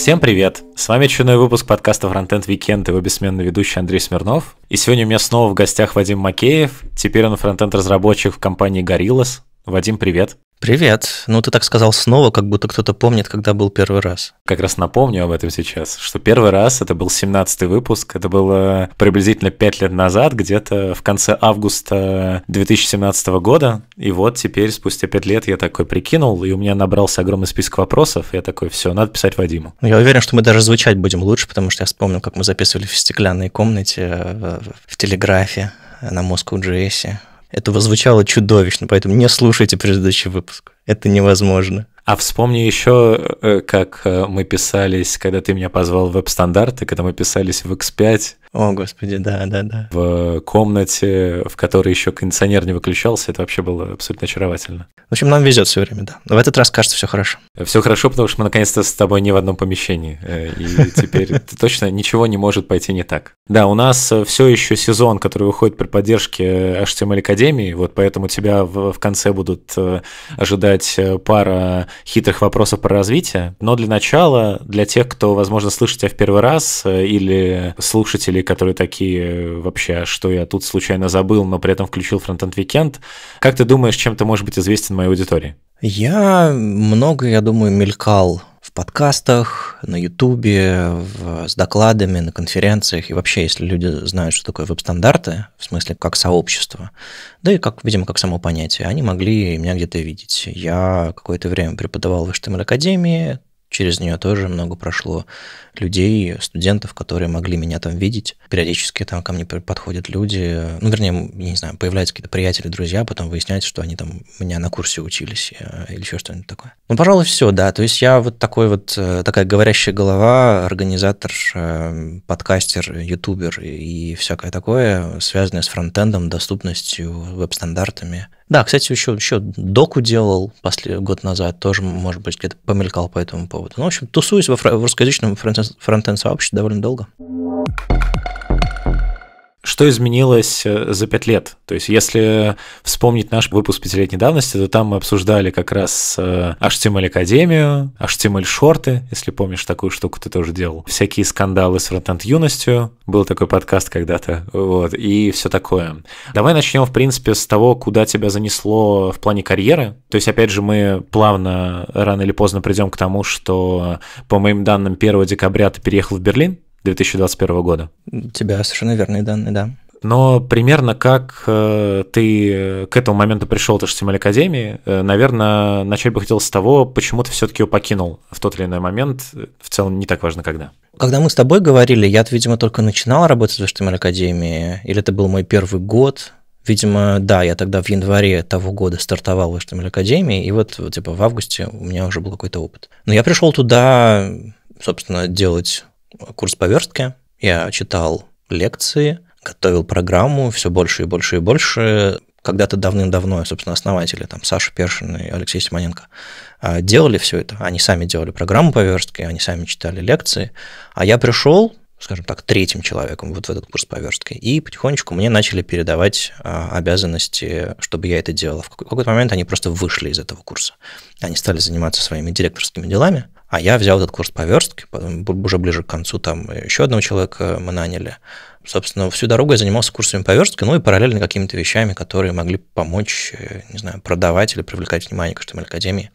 Всем привет! С вами очередной выпуск подкаста Frontend Weekend, и его бессменный ведущий Андрей Смирнов. И сегодня у меня снова в гостях Вадим Макеев, теперь он фронтенд-разработчик в компании Gorillas. Вадим, привет! Привет. Ну, ты так сказал снова, как будто кто-то помнит, когда был первый раз. Как раз напомню об этом сейчас, что первый раз это был 17-й выпуск, это было приблизительно 5 лет назад, где-то в конце августа 2017 года, и вот теперь, спустя 5 лет, я такой прикинул, и у меня набрался огромный список вопросов, и я такой, все, надо писать Вадиму. Ну, я уверен, что мы даже звучать будем лучше, потому что я вспомнил, как мы записывали в стеклянной комнате э, в телеграфе э, на Moscow.js, этого звучало чудовищно, поэтому не слушайте предыдущий выпуск. Это невозможно. А вспомни еще, э, как э, мы писались, когда ты меня позвал в веб-стандарты, когда мы писались в X5, о, господи, да, да, да. В комнате, в которой еще кондиционер не выключался, это вообще было абсолютно очаровательно. В общем, нам везет все время, да. Но в этот раз кажется все хорошо. Все хорошо, потому что мы наконец-то с тобой не в одном помещении. Э, и теперь точно ничего не может пойти не так. Да, у нас э, все еще сезон, который выходит при поддержке э, HTML Академии, вот поэтому тебя в конце будут ожидать пара хитрых вопросов про развитие. Но для начала, для тех, кто, возможно, слышит тебя в первый раз или слушатели слушателей, которые такие э, вообще, «А что я тут случайно забыл, но при этом включил Frontend Weekend. Как ты думаешь, чем ты можешь быть известен моей аудитории? Я много, я думаю, мелькал в подкастах, на Ютубе, с докладами, на конференциях. И вообще, если люди знают, что такое веб-стандарты, в смысле как сообщество, да и, как, видимо, как само понятие, они могли меня где-то видеть. Я какое-то время преподавал в HTML-академии, Через нее тоже много прошло людей, студентов, которые могли меня там видеть. Периодически там ко мне подходят люди, ну, вернее, не знаю, появляются какие-то приятели, друзья, потом выясняется, что они там у меня на курсе учились э, или еще что-нибудь такое. Ну, пожалуй, все, да. То есть я вот такой вот, э, такая говорящая голова, организатор, эм, подкастер, ютубер и всякое такое, связанное с фронтендом, доступностью, веб-стандартами – да, кстати, еще, еще доку делал после, год назад, тоже, может быть, где-то помелькал по этому поводу. Ну, в общем, тусуюсь во в русскоязычном фронтенд-сообществе довольно долго что изменилось э, за пять лет? То есть, если вспомнить наш выпуск пятилетней давности, то там мы обсуждали как раз HTML Академию, HTML шорты, если помнишь, такую штуку ты тоже делал. Всякие скандалы с фронтенд юностью. Был такой подкаст когда-то. Вот, и все такое. Давай начнем, в принципе, с того, куда тебя занесло в плане карьеры. То есть, опять же, мы плавно, рано или поздно придем к тому, что, по моим данным, 1 декабря ты переехал в Берлин. 2021 года. У тебя совершенно верные данные, да. Но примерно как э, ты э, к этому моменту пришел от HTML Академии, э, наверное, начать бы хотел с того, почему ты все-таки ее покинул в тот или иной момент, в целом не так важно когда. Когда мы с тобой говорили, я, видимо, только начинал работать в HTML Академии, или это был мой первый год, Видимо, да, я тогда в январе того года стартовал в HTML Академии, и вот, типа, в августе у меня уже был какой-то опыт. Но я пришел туда, собственно, делать курс поверстки, я читал лекции, готовил программу все больше и больше и больше. Когда-то давным-давно, собственно, основатели, там, Саша Першин и Алексей Симоненко, а, делали все это. Они сами делали программу поверстки, они сами читали лекции. А я пришел, скажем так, третьим человеком вот в этот курс поверстки. И потихонечку мне начали передавать а, обязанности, чтобы я это делал. В какой-то момент они просто вышли из этого курса. Они стали заниматься своими директорскими делами, а я взял этот курс по верстке, уже ближе к концу там еще одного человека мы наняли. Собственно, всю дорогу я занимался курсами по верстке, ну и параллельно какими-то вещами, которые могли помочь, э, не знаю, продавать или привлекать внимание к HTML Академии.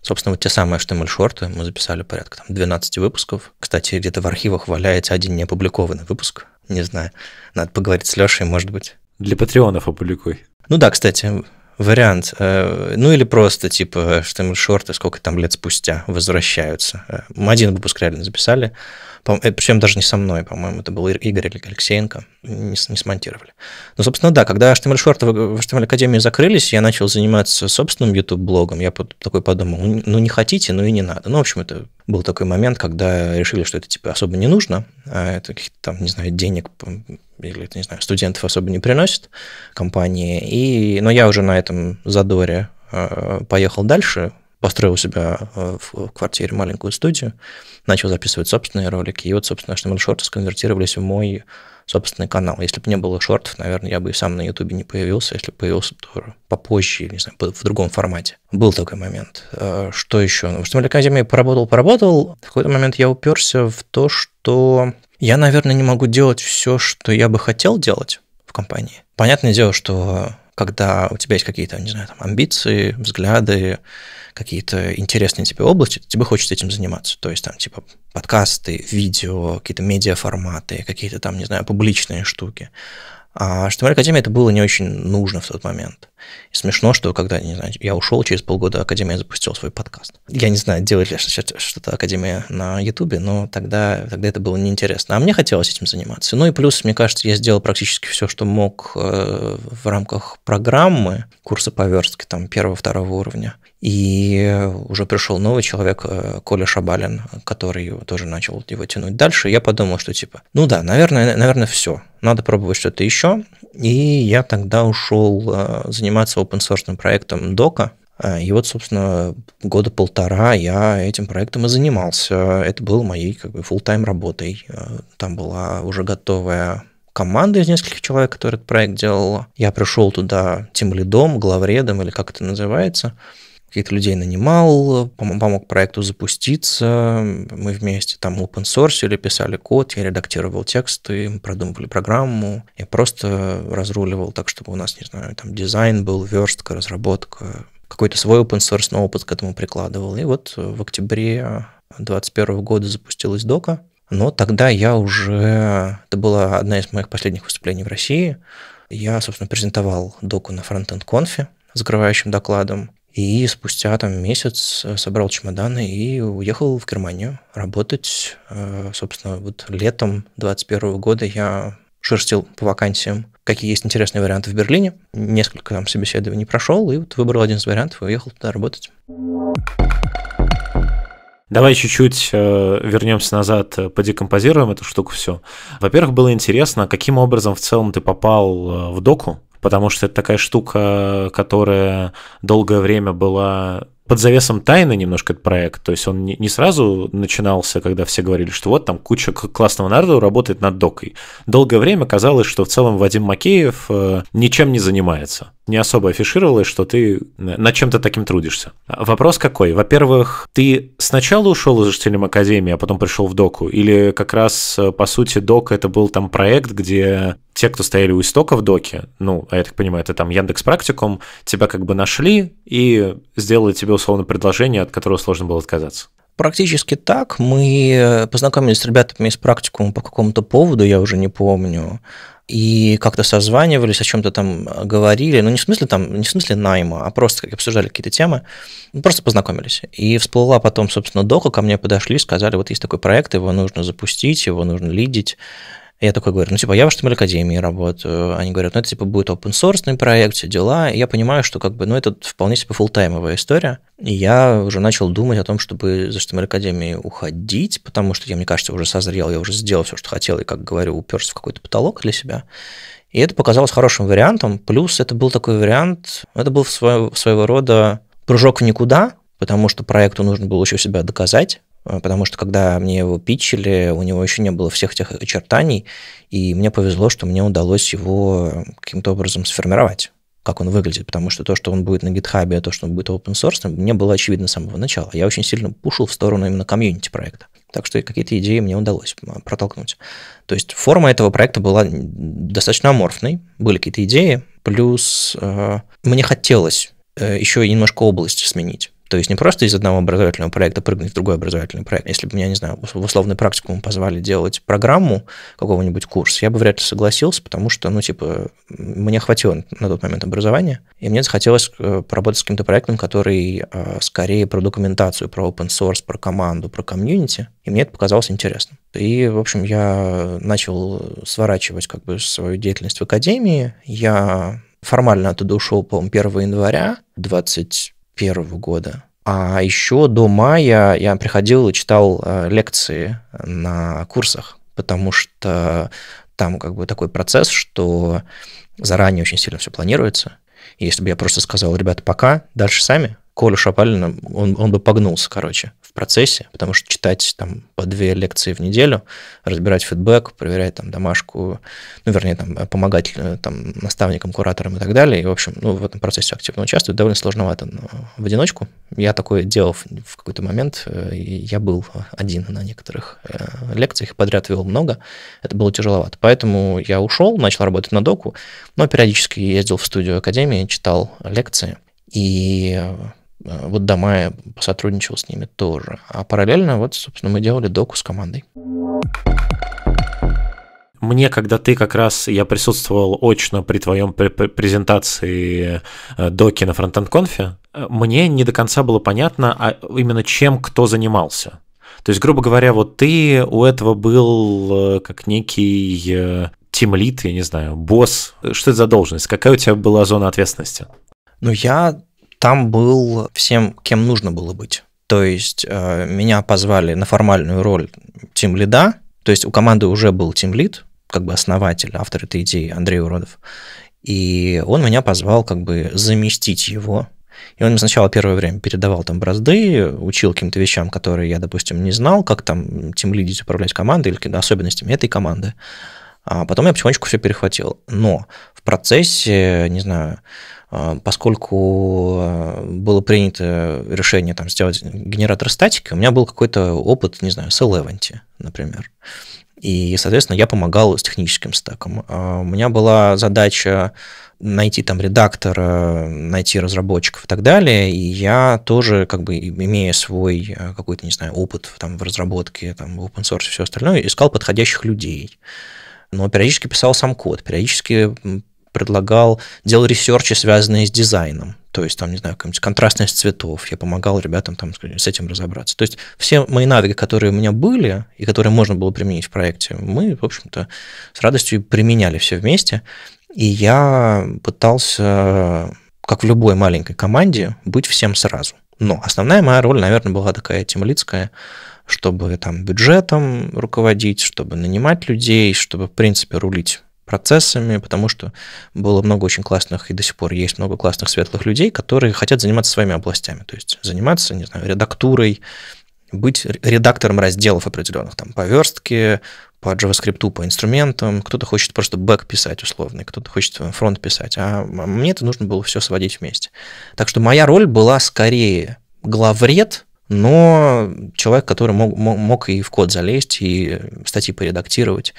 Собственно, вот те самые HTML-шорты мы записали порядка там, 12 выпусков. Кстати, где-то в архивах валяется один неопубликованный выпуск. Не знаю, надо поговорить с Лешей, может быть. Для патреонов опубликуй. Ну да, кстати, вариант. Э, ну или просто, типа, э, что мы шорты сколько там лет спустя возвращаются. Мы э, один выпуск реально записали это, причем даже не со мной, по-моему, это был Игорь или Алексеенко, не, не смонтировали. Ну, собственно, да, когда HTML-шорты в HTML Академии закрылись, я начал заниматься собственным YouTube-блогом, я такой подумал, ну, не хотите, ну и не надо. Ну, в общем, это был такой момент, когда решили, что это, типа, особо не нужно, а это каких-то там, не знаю, денег или, не знаю, студентов особо не приносит компании, и, но я уже на этом задоре а, поехал дальше, построил у себя э, в квартире маленькую студию, начал записывать собственные ролики, и вот, собственно, HTML шорты сконвертировались в мой собственный канал. Если бы не было шортов, наверное, я бы и сам на Ютубе не появился, если бы появился то попозже, не знаю, в другом формате. Был такой момент. Э, что еще? Ну, в HTML Академии поработал, поработал. В какой-то момент я уперся в то, что я, наверное, не могу делать все, что я бы хотел делать в компании. Понятное дело, что когда у тебя есть какие-то, не знаю, там, амбиции, взгляды, какие-то интересные тебе области, тебе хочется этим заниматься. То есть там типа подкасты, видео, какие-то медиаформаты, какие-то там, не знаю, публичные штуки. А HTML Академия это было не очень нужно в тот момент. И смешно, что когда, не знаю, я ушел, через полгода Академия запустила свой подкаст. Я не знаю, делать ли что-то Академия на Ютубе, но тогда, тогда это было неинтересно. А мне хотелось этим заниматься. Ну и плюс, мне кажется, я сделал практически все, что мог э, в рамках программы курса по там первого-второго уровня. И уже пришел новый человек, э, Коля Шабалин, который тоже начал его тянуть дальше. Я подумал, что типа, ну да, наверное, наверное, все. Надо пробовать что-то еще. И я тогда ушел э, заниматься заниматься open-source проектом Дока. А, и вот, собственно, года полтора я этим проектом и занимался. Это был моей как бы full-time работой. А, там была уже готовая команда из нескольких человек, которые этот проект делала. Я пришел туда тем лидом, главредом или как это называется – каких-то людей нанимал, помог проекту запуститься, мы вместе там open source писали код, я редактировал тексты, продумывали программу, я просто разруливал так, чтобы у нас, не знаю, там дизайн был, верстка, разработка, какой-то свой open source опыт к этому прикладывал. И вот в октябре 2021 года запустилась дока, но тогда я уже, это была одна из моих последних выступлений в России, я, собственно, презентовал доку на Frontend Conf закрывающим докладом. И спустя там месяц э, собрал чемоданы и уехал в Германию работать. Э, собственно, вот летом 21 года я шерстил по вакансиям, какие есть интересные варианты в Берлине. Несколько там собеседований прошел, и вот выбрал один из вариантов и уехал туда работать. Давай чуть-чуть э, вернемся назад, подекомпозируем эту штуку все. Во-первых, было интересно, каким образом в целом ты попал в доку, потому что это такая штука, которая долгое время была под завесом тайны немножко этот проект, то есть он не, сразу начинался, когда все говорили, что вот там куча классного народа работает над докой. Долгое время казалось, что в целом Вадим Макеев э, ничем не занимается, не особо афишировалось, что ты э, над чем-то таким трудишься. Вопрос какой? Во-первых, ты сначала ушел из изучителем Академии, а потом пришел в доку, или как раз, э, по сути, док это был там проект, где те, кто стояли у истока в доке, ну, а я так понимаю, это там Яндекс Практикум, тебя как бы нашли и сделали тебе условно предложение, от которого сложно было отказаться. Практически так. Мы э, познакомились с ребятами из практикума по какому-то поводу, я уже не помню, и как-то созванивались, о чем-то там говорили, ну не в смысле там, не в смысле найма, а просто как обсуждали какие-то темы, просто познакомились. И всплыла потом, собственно, дока, ко мне подошли, сказали, вот есть такой проект, его нужно запустить, его нужно лидить. Я такой говорю, ну, типа, я в HTML Академии работаю. Они говорят, ну, это, типа, будет open source проект, все дела. И я понимаю, что, как бы, ну, это вполне себе фултаймовая история. И я уже начал думать о том, чтобы из HTML Академии уходить, потому что я, мне кажется, уже созрел, я уже сделал все, что хотел, и, как говорю, уперся в какой-то потолок для себя. И это показалось хорошим вариантом. Плюс это был такой вариант, это был своего, своего рода прыжок в никуда, потому что проекту нужно было еще себя доказать. Э, потому что когда мне его пичили, у него еще не было всех тех очертаний, и мне повезло, что мне удалось его каким-то образом сформировать как он выглядит, потому что то, что он будет на гитхабе, а то, что он будет open source, мне было очевидно с самого начала. Я очень сильно пушил в сторону именно комьюнити проекта. Так что какие-то идеи мне удалось протолкнуть. То есть форма этого проекта была достаточно аморфной, были какие-то идеи, плюс э, мне хотелось э, еще немножко область сменить. То есть не просто из одного образовательного проекта прыгнуть в другой образовательный проект. Если бы меня, не знаю, в условный практикум позвали делать программу какого-нибудь курса, я бы вряд ли согласился, потому что, ну, типа, мне хватило на тот момент образования, и мне захотелось э, поработать с каким-то проектом, который э, скорее про документацию, про open source, про команду, про комьюнити, и мне это показалось интересным. И, в общем, я начал сворачивать как бы свою деятельность в академии. Я формально оттуда ушел, по-моему, 1 января 20 первого года. А еще до мая я приходил и читал э, лекции на курсах, потому что там как бы такой процесс, что заранее очень сильно все планируется. И если бы я просто сказал, ребята, пока, дальше сами, Колю Шапалина, он, он бы погнулся, короче процессе, потому что читать там по две лекции в неделю, разбирать фидбэк, проверять там домашку, ну, вернее, там, э, помогать э, там наставникам, кураторам и так далее. И, в общем, ну, в этом процессе активно участвовать довольно сложновато но в одиночку. Я такое делал в какой-то момент, э, и я был один на некоторых лекциях, подряд вел много, это было тяжеловато. Поэтому я ушел, начал работать на доку, но периодически ездил в студию Академии, читал лекции, и а, вот до мая посотрудничал с ними тоже. А параллельно вот, собственно, мы делали доку с командой. Мне, когда ты как раз, я присутствовал очно при твоем презентации э, доки на фронтенд-конфе, э, мне не до конца было понятно, а именно чем кто занимался. То есть, грубо говоря, вот ты у этого был э, как некий тимлит, я не знаю, босс. Что это за должность? Какая у тебя была зона ответственности? Ну, я там был всем, кем нужно было быть. То есть э, меня позвали на формальную роль тим лида, то есть у команды уже был тим лид, как бы основатель, автор этой идеи Андрей Уродов, и он меня позвал как бы заместить его. И он сначала первое время передавал там бразды, учил каким-то вещам, которые я, допустим, не знал, как там тем лидить, управлять командой или особенностями этой команды. А потом я потихонечку все перехватил. Но в процессе, не знаю, а, поскольку э, было принято решение там, сделать генератор статики, у меня был какой-то опыт, не знаю, с Eleventy, например. И, соответственно, я помогал с техническим стеком. А, у меня была задача найти там редактора, найти разработчиков и так далее. И я тоже, как бы, имея свой э, какой-то, не знаю, опыт там, в разработке, там, в open source и все остальное, искал подходящих людей но периодически писал сам код, периодически предлагал, делал ресерчи, связанные с дизайном. То есть, там, не знаю, какая-нибудь контрастность цветов. Я помогал ребятам там с этим разобраться. То есть, все мои навыки, которые у меня были и которые можно было применить в проекте, мы, в общем-то, с радостью применяли все вместе. И я пытался, как в любой маленькой команде, быть всем сразу. Но основная моя роль, наверное, была такая темлицкая, чтобы там бюджетом руководить, чтобы нанимать людей, чтобы, в принципе, рулить процессами, потому что было много очень классных, и до сих пор есть много классных светлых людей, которые хотят заниматься своими областями, то есть заниматься, не знаю, редактурой, быть редактором разделов определенных, там, по верстке, по JavaScript, по инструментам, кто-то хочет просто бэк писать условный, кто-то хочет фронт писать, а мне это нужно было все сводить вместе. Так что моя роль была скорее главред, но человек, который мог, мог и в код залезть, и статьи поредактировать,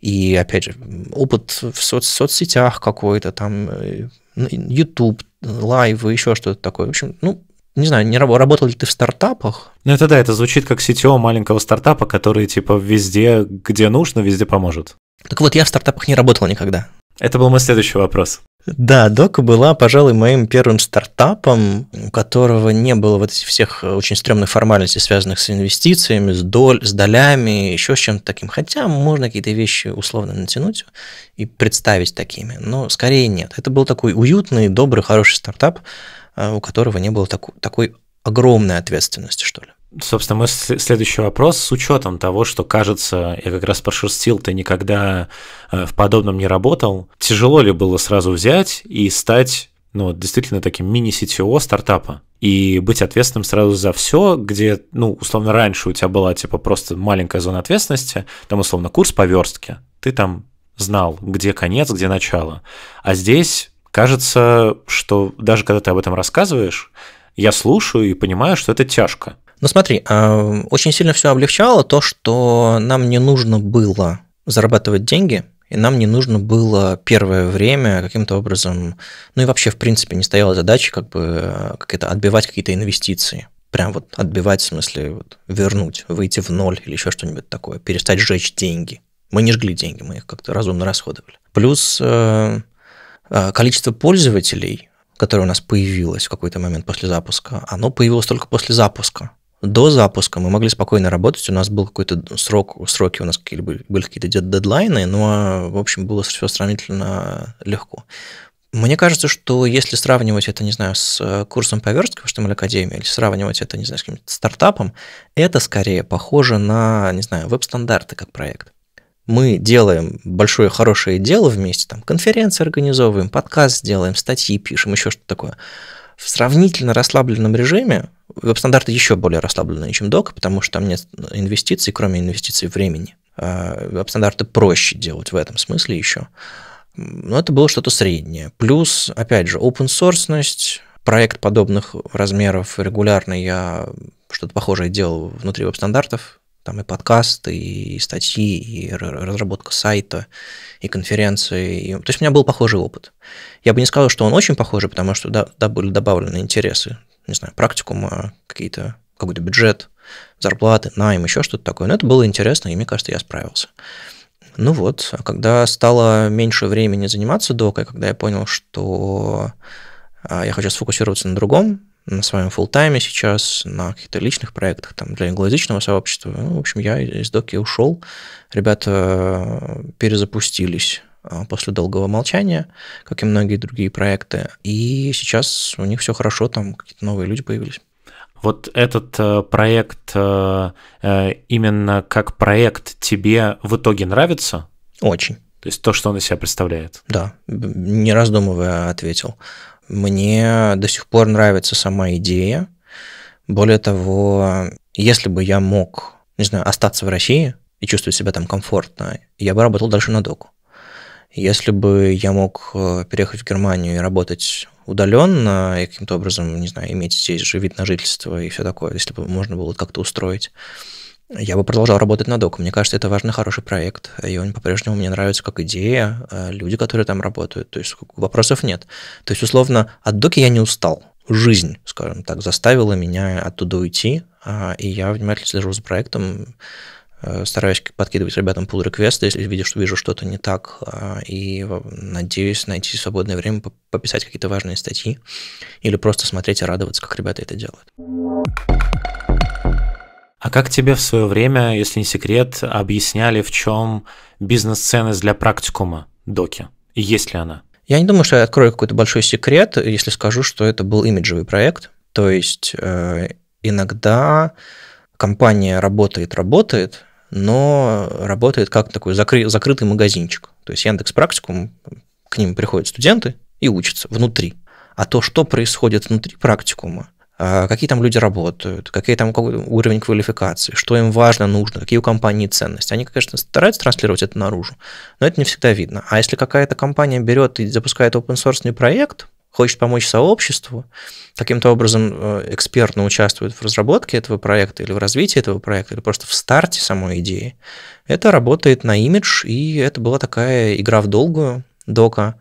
и, опять же, опыт в соц соцсетях какой-то, там, э, YouTube, лайвы, еще что-то такое. В общем, ну, не знаю, не работал, ли ты в стартапах? Ну это да, это звучит как сетео маленького стартапа, который типа везде, где нужно, везде поможет. Так вот, я в стартапах не работал никогда. Это был мой следующий вопрос. Да, Дока была, пожалуй, моим первым стартапом, у которого не было вот этих всех э, очень стрёмных формальностей, связанных с инвестициями, с, доль, с долями, еще с чем-то таким. Хотя можно какие-то вещи условно натянуть и представить такими, но скорее нет. Это был такой уютный, добрый, хороший стартап, э, у которого не было такой, такой огромной ответственности, что ли собственно, мой следующий вопрос с учетом того, что, кажется, я как раз пошерстил, ты никогда э, в подобном не работал. Тяжело ли было сразу взять и стать ну, действительно таким мини-CTO стартапа и быть ответственным сразу за все, где, ну, условно, раньше у тебя была, типа, просто маленькая зона ответственности, там, условно, курс по верстке, ты там знал, где конец, где начало. А здесь кажется, что даже когда ты об этом рассказываешь, я слушаю и понимаю, что это тяжко. Ну смотри, а, очень сильно все облегчало то, что нам не нужно было зарабатывать деньги, и нам не нужно было первое время каким-то образом, ну и вообще, в принципе, не стояла задача как бы э, как это, отбивать какие-то инвестиции. Прям вот отбивать, в смысле, вот, вернуть, выйти в ноль или еще что-нибудь такое, перестать сжечь деньги. Мы не жгли деньги, мы их как-то разумно расходовали. Плюс э, э, количество пользователей, которое у нас появилось в какой-то момент после запуска, оно появилось только после запуска до запуска мы могли спокойно работать, у нас был какой-то срок, сроки у нас какие были, были какие-то дедлайны, но, в общем, было все сравнительно легко. Мне кажется, что если сравнивать это, не знаю, с э, курсом по верстке в HTML Академии, или сравнивать это, не знаю, с каким-то стартапом, это скорее похоже на, не знаю, веб-стандарты как проект. Мы делаем большое хорошее дело вместе, там, конференции организовываем, подкаст сделаем, статьи пишем, еще что-то такое. В сравнительно расслабленном режиме Веб-стандарты еще более расслабленные, чем док, потому что там нет инвестиций, кроме инвестиций времени. А веб-стандарты проще делать в этом смысле еще. Но это было что-то среднее. Плюс, опять же, open source, проект подобных размеров регулярно я что-то похожее делал внутри веб-стандартов. Там и подкасты, и статьи, и разработка сайта, и конференции. И... То есть у меня был похожий опыт. Я бы не сказал, что он очень похожий, потому что да, да, были добавлены интересы не знаю, практикума, какие-то, какой-то бюджет, зарплаты, найм, еще что-то такое. Но это было интересно, и мне кажется, я справился. Ну вот, а когда стало меньше времени заниматься докой, когда я понял, что а, я хочу сфокусироваться на другом, на своем фултайме сейчас, на каких-то личных проектах там, для англоязычного сообщества. Ну, в общем, я из доки ушел. Ребята э, перезапустились а, после долгого молчания, как и многие другие проекты. И сейчас у них все хорошо, там какие-то новые люди появились. Вот этот э, проект э, э, именно как проект тебе в итоге нравится? Очень. То есть то, что он из себя представляет? Да, не раздумывая ответил. Мне до сих пор нравится сама идея. Более того, если бы я мог, не знаю, остаться в России и чувствовать себя там комфортно, я бы работал дальше на доку. Если бы я мог э, переехать в Германию и работать удаленно, и каким-то образом, не знаю, иметь здесь же вид на жительство и все такое, если бы можно было как-то устроить, я бы продолжал работать на доку. Мне кажется, это важный, хороший проект, и он по-прежнему мне нравится как идея, э, люди, которые там работают, то есть вопросов нет. То есть, условно, от доки я не устал. Жизнь, скажем так, заставила меня оттуда уйти, а, и я внимательно слежу за проектом, Э, стараюсь подкидывать ребятам пул реквесты, если видишь, что вижу что-то не так, а, и надеюсь найти свободное время пописать какие-то важные статьи или просто смотреть и радоваться, как ребята это делают. А как тебе в свое время, если не секрет, объясняли, в чем бизнес-ценность для практикума доки? И есть ли она? Я не думаю, что я открою какой-то большой секрет, если скажу, что это был имиджевый проект. То есть э, иногда компания работает, работает, но работает как такой закры- закрытый магазинчик. То есть Яндекс практикум, к ним приходят студенты и учатся внутри. А то, что происходит внутри практикума, а, какие там люди работают, какие там уровень квалификации, что им важно, нужно, какие у компании ценности. Они, конечно, стараются транслировать это наружу, но это не всегда видно. А если какая-то компания берет и запускает open-source проект, хочет помочь сообществу, каким-то образом э, экспертно участвует в разработке этого проекта или в развитии этого проекта, или просто в старте самой идеи, это работает на имидж, и это была такая игра в долгую, дока,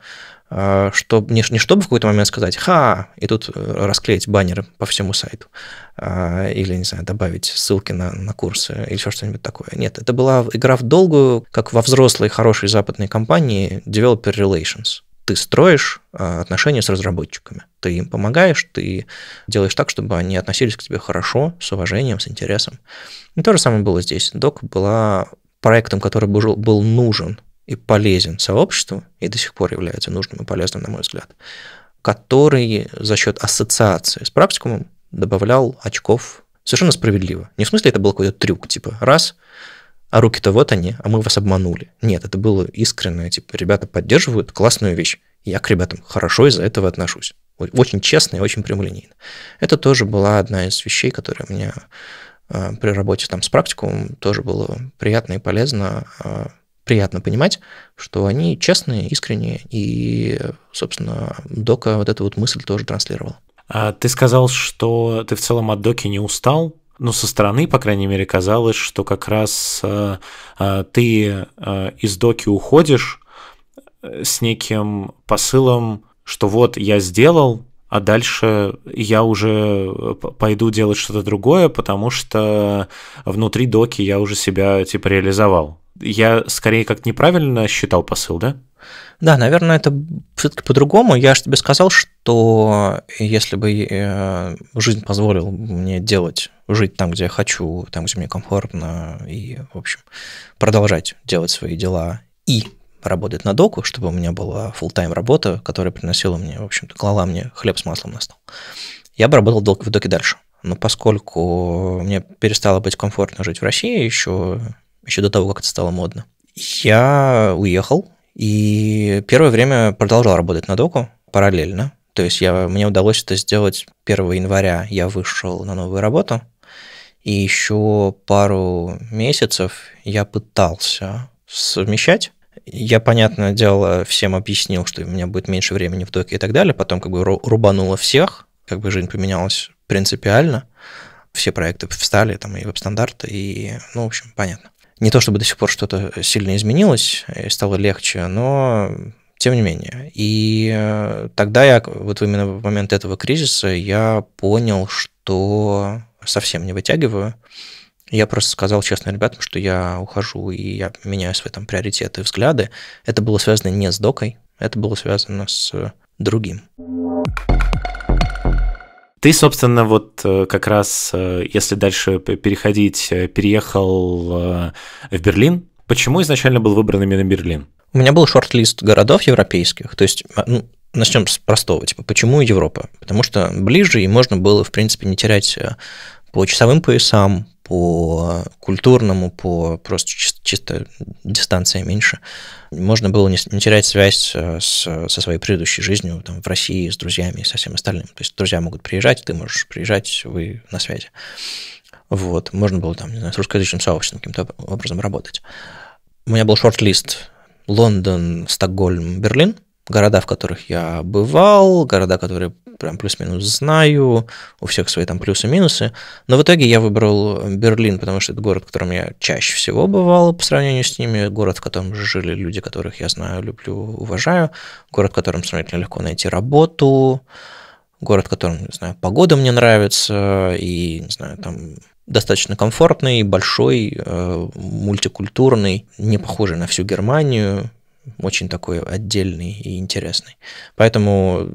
а, что, не, не чтобы в какой-то момент сказать «ха», и тут э, расклеить баннеры по всему сайту, а, или, не знаю, добавить ссылки на, на курсы, или еще что-нибудь такое. Нет, это была игра в долгую, как во взрослой хорошей западной компании Developer Relations ты строишь а, отношения с разработчиками. Ты им помогаешь, ты делаешь так, чтобы они относились к тебе хорошо, с уважением, с интересом. И то же самое было здесь. Док была проектом, который был нужен и полезен сообществу, и до сих пор является нужным и полезным, на мой взгляд, который за счет ассоциации с практикумом добавлял очков совершенно справедливо. Не в смысле это был какой-то трюк, типа раз – а руки-то вот они, а мы вас обманули. Нет, это было искренне, типа, ребята поддерживают классную вещь. Я к ребятам хорошо из-за этого отношусь. Очень честно и очень прямолинейно. Это тоже была одна из вещей, которая мне э, при работе там с практикумом тоже было приятно и полезно, э, приятно понимать, что они честные, искренние, и, собственно, Дока вот эту вот мысль тоже транслировала. А ты сказал, что ты в целом от Доки не устал, ну, со стороны, по крайней мере, казалось, что как раз э, э ты э, из доки уходишь э, с неким посылом, что вот я сделал, а дальше я уже э, пойду делать что-то другое, потому что внутри доки я уже себя типа реализовал я скорее как неправильно считал посыл, да? Да, наверное, это все-таки по-другому. Я же тебе сказал, что если бы э, жизнь позволила мне делать, жить там, где я хочу, там, где мне комфортно, и, в общем, продолжать делать свои дела и работать на доку, чтобы у меня была full тайм работа, которая приносила мне, в общем-то, клала мне хлеб с маслом на стол, я бы работал в доке дальше. Но поскольку мне перестало быть комфортно жить в России еще еще до того, как это стало модно. Я уехал, и первое время продолжал работать на доку параллельно. То есть я, мне удалось это сделать 1 января. Я вышел на новую работу, и еще пару месяцев я пытался совмещать. Я, понятное дело, всем объяснил, что у меня будет меньше времени в доке и так далее. Потом как бы рубануло всех, как бы жизнь поменялась принципиально. Все проекты встали, там и веб-стандарты, и, ну, в общем, понятно. Не то чтобы до сих пор что-то сильно изменилось и стало легче, но тем не менее. И э, тогда я, вот именно в момент этого кризиса, я понял, что совсем не вытягиваю. Я просто сказал честно ребятам, что я ухожу и я меняю свои там приоритеты и взгляды. Это было связано не с докой, это было связано с другим. Ты, собственно, вот э, как раз, э, если дальше переходить, э, переехал в Берлин. Почему изначально был выбран именно Берлин? У меня был шорт-лист городов европейских, то есть ну, начнем с простого, типа, почему Европа? Потому что ближе, и можно было, в принципе, не терять по часовым поясам, по культурному, по просто чисто, чисто дистанция меньше. Можно было не, не терять связь э, с, со своей предыдущей жизнью там, в России, с друзьями и со всем остальным. То есть друзья могут приезжать, ты можешь приезжать, вы на связи. Вот, можно было там, не знаю, с русскоязычным сообществом каким-то образом работать. У меня был шорт-лист Лондон, Стокгольм, Берлин – города, в которых я бывал, города, которые прям плюс-минус знаю, у всех свои там плюсы-минусы. Но в итоге я выбрал э, Берлин, потому что это город, в котором я чаще всего бывал по сравнению с ними, город, в котором жили люди, которых я знаю, люблю, уважаю, город, в котором сравнительно легко найти работу, город, в котором, не знаю, погода мне нравится, и, не знаю, там достаточно комфортный, большой, э, мультикультурный, не похожий на всю Германию, очень такой отдельный и интересный. Поэтому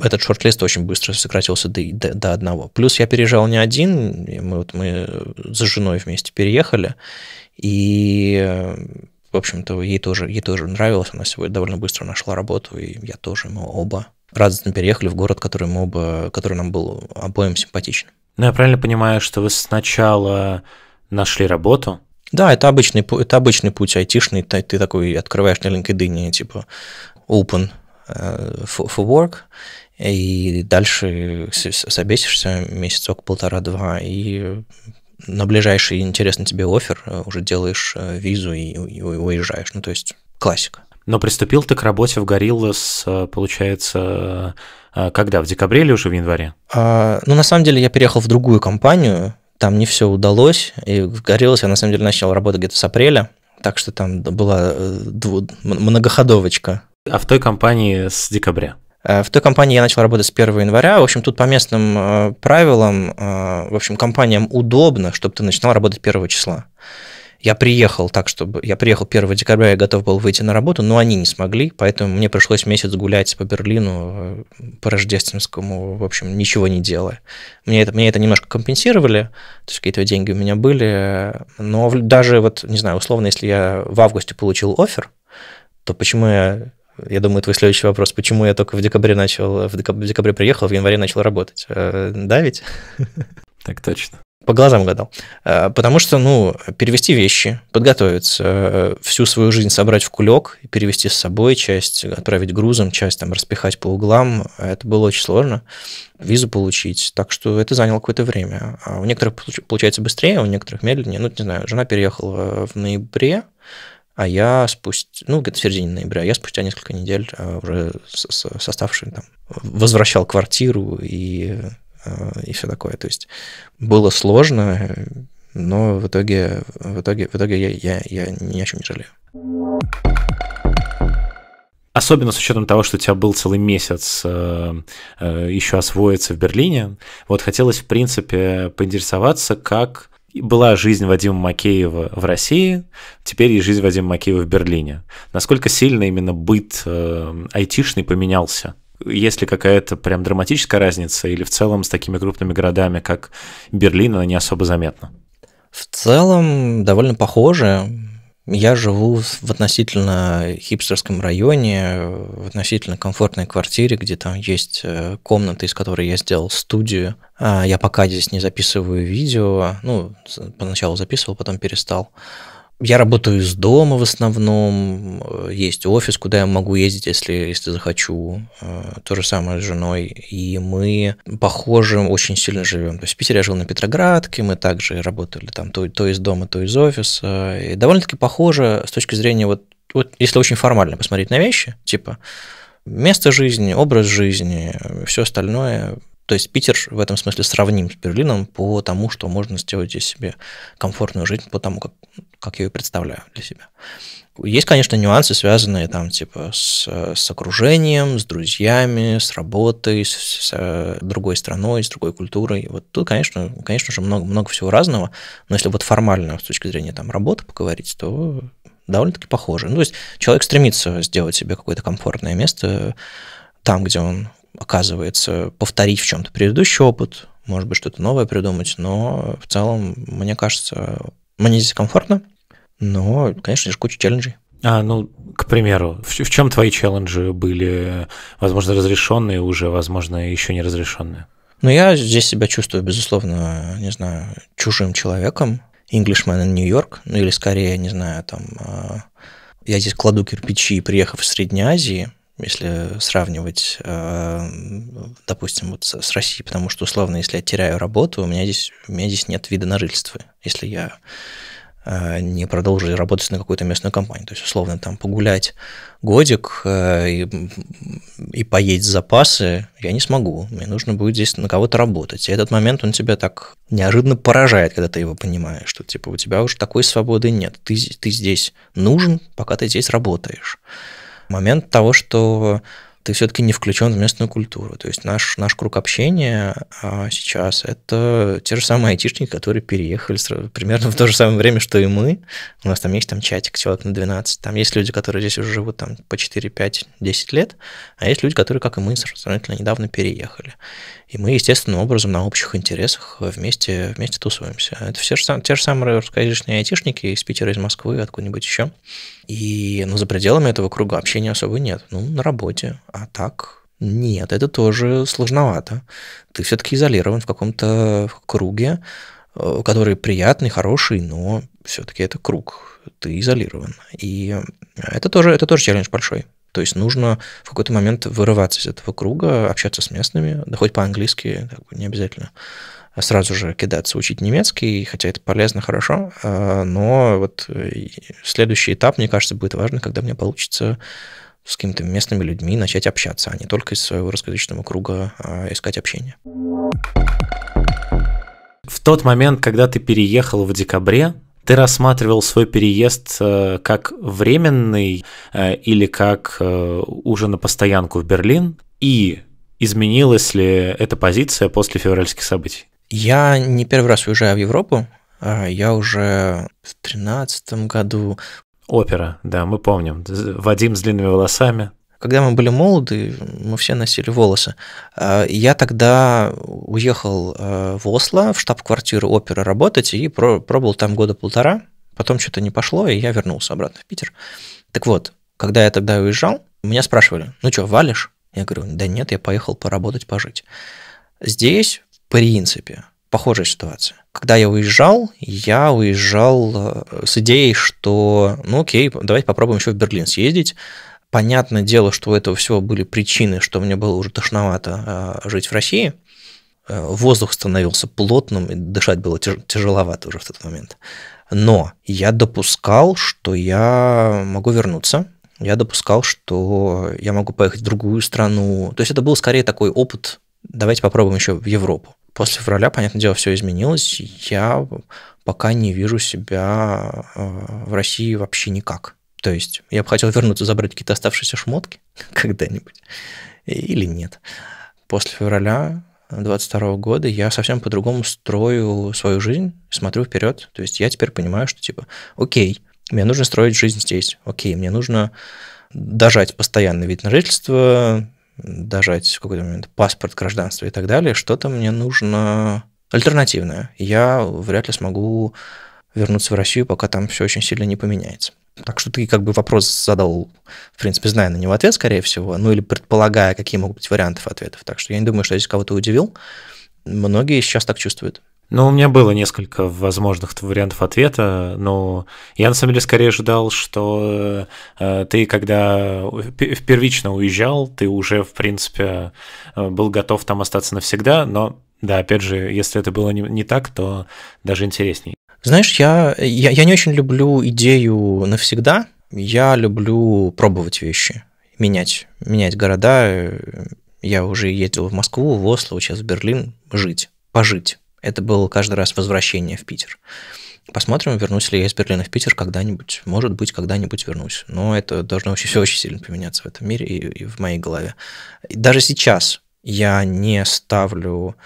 этот шорт-лист очень быстро сократился до, до, до одного. Плюс я переезжал не один, мы, вот, мы за женой вместе переехали, и, в общем-то, ей тоже, ей тоже нравилось, она сегодня довольно быстро нашла работу, и я тоже, мы оба радостно переехали в город, который, мы оба, который нам был обоим симпатичен. Ну, я правильно понимаю, что вы сначала нашли работу, да, это обычный, это обычный путь айтишный, ты, ты такой открываешь на LinkedIn, типа, open for, э, for work, и дальше собесишься месяцок-полтора-два, и на ближайший интересный тебе офер э, уже делаешь э, визу и, и уезжаешь. Ну, то есть классика. Но приступил ты к работе в Гориллы получается, когда? В декабре или уже в январе? А, ну, на самом деле, я переехал в другую компанию, там не все удалось, и в Гориллас я, на самом деле, начал работать где-то с апреля, так что там была многоходовочка. А в той компании с декабря? Э, в той компании я начал работать с 1 января. В общем, тут по местным э, правилам, э, в общем, компаниям удобно, чтобы ты начинал работать 1 числа. Я приехал так, чтобы... Я приехал 1 декабря, я готов был выйти на работу, но они не смогли, поэтому мне пришлось месяц гулять по Берлину, по Рождественскому, в общем, ничего не делая. Мне это, мне это немножко компенсировали, то есть какие-то деньги у меня были, но даже вот, не знаю, условно, если я в августе получил офер, то почему я я думаю, твой следующий вопрос, почему я только в декабре начал, в декабре приехал, в январе начал работать. Э, да ведь? Так точно. По глазам гадал. Э, потому что, ну, перевести вещи, подготовиться, э, всю свою жизнь собрать в кулек, перевести с собой часть, отправить грузом, часть там распихать по углам, это было очень сложно. Визу получить, так что это заняло какое-то время. А у некоторых получается быстрее, а у некоторых медленнее. Ну, не знаю, жена переехала в ноябре, а я спустя, ну, где-то в середине ноября, я спустя несколько недель а, уже составший там, возвращал квартиру и, а, и все такое. То есть было сложно, но в итоге, в итоге, в итоге я, я, я ни о чем не жалею. Особенно с учетом того, что у тебя был целый месяц э, э, еще освоиться в Берлине, вот хотелось, в принципе, поинтересоваться, как была жизнь Вадима Макеева в России, теперь есть жизнь Вадима Макеева в Берлине. Насколько сильно именно быт э, айтишный поменялся? Есть ли какая-то прям драматическая разница или в целом с такими крупными городами, как Берлин, она не особо заметна? В целом довольно похоже. Я живу в относительно хипстерском районе, в относительно комфортной квартире, где там есть э, комната, из которой я сделал студию. А, я пока здесь не записываю видео, ну, поначалу записывал, потом перестал я работаю из дома в основном, э, есть офис, куда я могу ездить, если, если захочу. Э, то же самое с женой. И мы, похоже, очень сильно живем. То есть в Питере я жил на Петроградке, мы также работали там то, то из дома, то из офиса. И довольно-таки похоже с точки зрения вот, вот если очень формально посмотреть на вещи, типа место жизни, образ жизни, все остальное – то есть Питер в этом смысле сравним с Берлином по тому, что можно сделать здесь себе комфортную жизнь, по тому, как, как я ее представляю для себя. Есть, конечно, нюансы, связанные там типа с, с окружением, с друзьями, с работой, с, с э, другой страной, с другой культурой. Вот тут, конечно, конечно же, много, много всего разного. Но если вот формально с точки зрения там работы поговорить, то довольно-таки похоже. Ну, то есть человек стремится сделать себе какое-то комфортное место там, где он оказывается, повторить в чем-то предыдущий опыт, может быть, что-то новое придумать, но в целом, мне кажется, мне здесь комфортно, но, конечно же, куча челленджей. А, ну, к примеру, в, в чем твои челленджи были, возможно, разрешенные уже, возможно, еще не разрешенные? Ну, я здесь себя чувствую, безусловно, не знаю, чужим человеком, Englishman in New York, ну или скорее, не знаю, там, а, я здесь кладу кирпичи, приехав из Средней Азии, если сравнивать, э, допустим, вот с Россией, потому что, условно, если я теряю работу, у меня здесь, у меня здесь нет вида на жительство, если я э, не продолжу работать на какую-то местную компанию. То есть, условно, там погулять годик э, и, и поесть запасы я не смогу. Мне нужно будет здесь на кого-то работать. И этот момент, он тебя так неожиданно поражает, когда ты его понимаешь, что, типа, у тебя уже такой свободы нет. Ты, ты здесь нужен, пока ты здесь работаешь момент того, что ты все-таки не включен в местную культуру. То есть наш, наш круг общения а, сейчас – это те же самые айтишники, которые переехали сразу, примерно в то же самое время, что и мы. У нас там есть там чатик человек на 12. Там есть люди, которые здесь уже живут там по 4, 5, 10 лет, а есть люди, которые, как и мы, сравнительно недавно переехали. И мы, естественным образом, на общих интересах вместе, вместе тусуемся. Это все же, те же самые русскоязычные айтишники из Питера, из Москвы, откуда-нибудь еще. И ну, за пределами этого круга общения особо нет. Ну, на работе. А так нет, это тоже сложновато. Ты все-таки изолирован в каком-то круге, э, который приятный, хороший, но все-таки это круг. Ты изолирован. И это тоже, это тоже челлендж большой. То есть нужно в какой-то момент вырываться из этого круга, общаться с местными, да хоть по-английски, не обязательно сразу же кидаться учить немецкий, хотя это полезно, хорошо, а, но вот э, следующий этап, мне кажется, будет важно, когда мне получится с какими-то местными людьми начать общаться, а не только из своего русскоязычного круга а, искать общение. В тот момент, когда ты переехал в декабре, ты рассматривал свой переезд э, как временный э, или как уже на постоянку в Берлин? И изменилась ли эта позиция после февральских событий? Я не первый раз уезжаю в Европу. А я уже в тринадцатом году... Опера, да, мы помним. Вадим с длинными волосами. Когда мы были молоды, мы все носили волосы. А я тогда уехал а, в Осло, в штаб-квартиру оперы работать, и пробовал там года полтора. Потом что-то не пошло, и я вернулся обратно в Питер. Так вот, когда я тогда уезжал, меня спрашивали, ну что, валишь? Я говорю, да нет, я поехал поработать, пожить. Здесь принципе, похожая ситуация. Когда я уезжал, я уезжал э, с идеей, что, ну окей, давайте попробуем еще в Берлин съездить. Понятное дело, что у этого всего были причины, что мне было уже тошновато а, жить в России. Э, воздух становился плотным, и дышать было тяжеловато уже в тот момент. Но я допускал, что я могу вернуться, я допускал, что я могу поехать в другую страну. То есть это был скорее такой опыт, давайте попробуем еще в Европу после февраля, понятное дело, все изменилось. Я пока не вижу себя э, в России вообще никак. То есть я бы хотел вернуться, забрать какие-то оставшиеся шмотки когда-нибудь или нет. После февраля 22 года я совсем по-другому строю свою жизнь, смотрю вперед. То есть я теперь понимаю, что типа, окей, мне нужно строить жизнь здесь, окей, мне нужно дожать постоянно вид на жительство, дожать в какой-то момент паспорт, гражданство и так далее, что-то мне нужно альтернативное. Я вряд ли смогу вернуться в Россию, пока там все очень сильно не поменяется. Так что ты как бы вопрос задал, в принципе, зная на него ответ, скорее всего, ну или предполагая, какие могут быть варианты ответов. Так что я не думаю, что я здесь кого-то удивил. Многие сейчас так чувствуют. Ну, у меня было несколько возможных вариантов ответа, но я на самом деле скорее ожидал, что э, ты, когда первично уезжал, ты уже, в принципе, э, был готов там остаться навсегда, но, да, опять же, если это было не, не так, то даже интересней. Знаешь, я, я, я не очень люблю идею навсегда, я люблю пробовать вещи, менять, менять города. Я уже ездил в Москву, в Осло, сейчас в Берлин, жить, пожить это было каждый раз возвращение в Питер. Посмотрим, вернусь ли я из Берлина в Питер когда-нибудь. Может быть, когда-нибудь вернусь. Но это должно очень, все очень сильно поменяться в этом мире и, и в моей голове. И даже сейчас я не ставлю,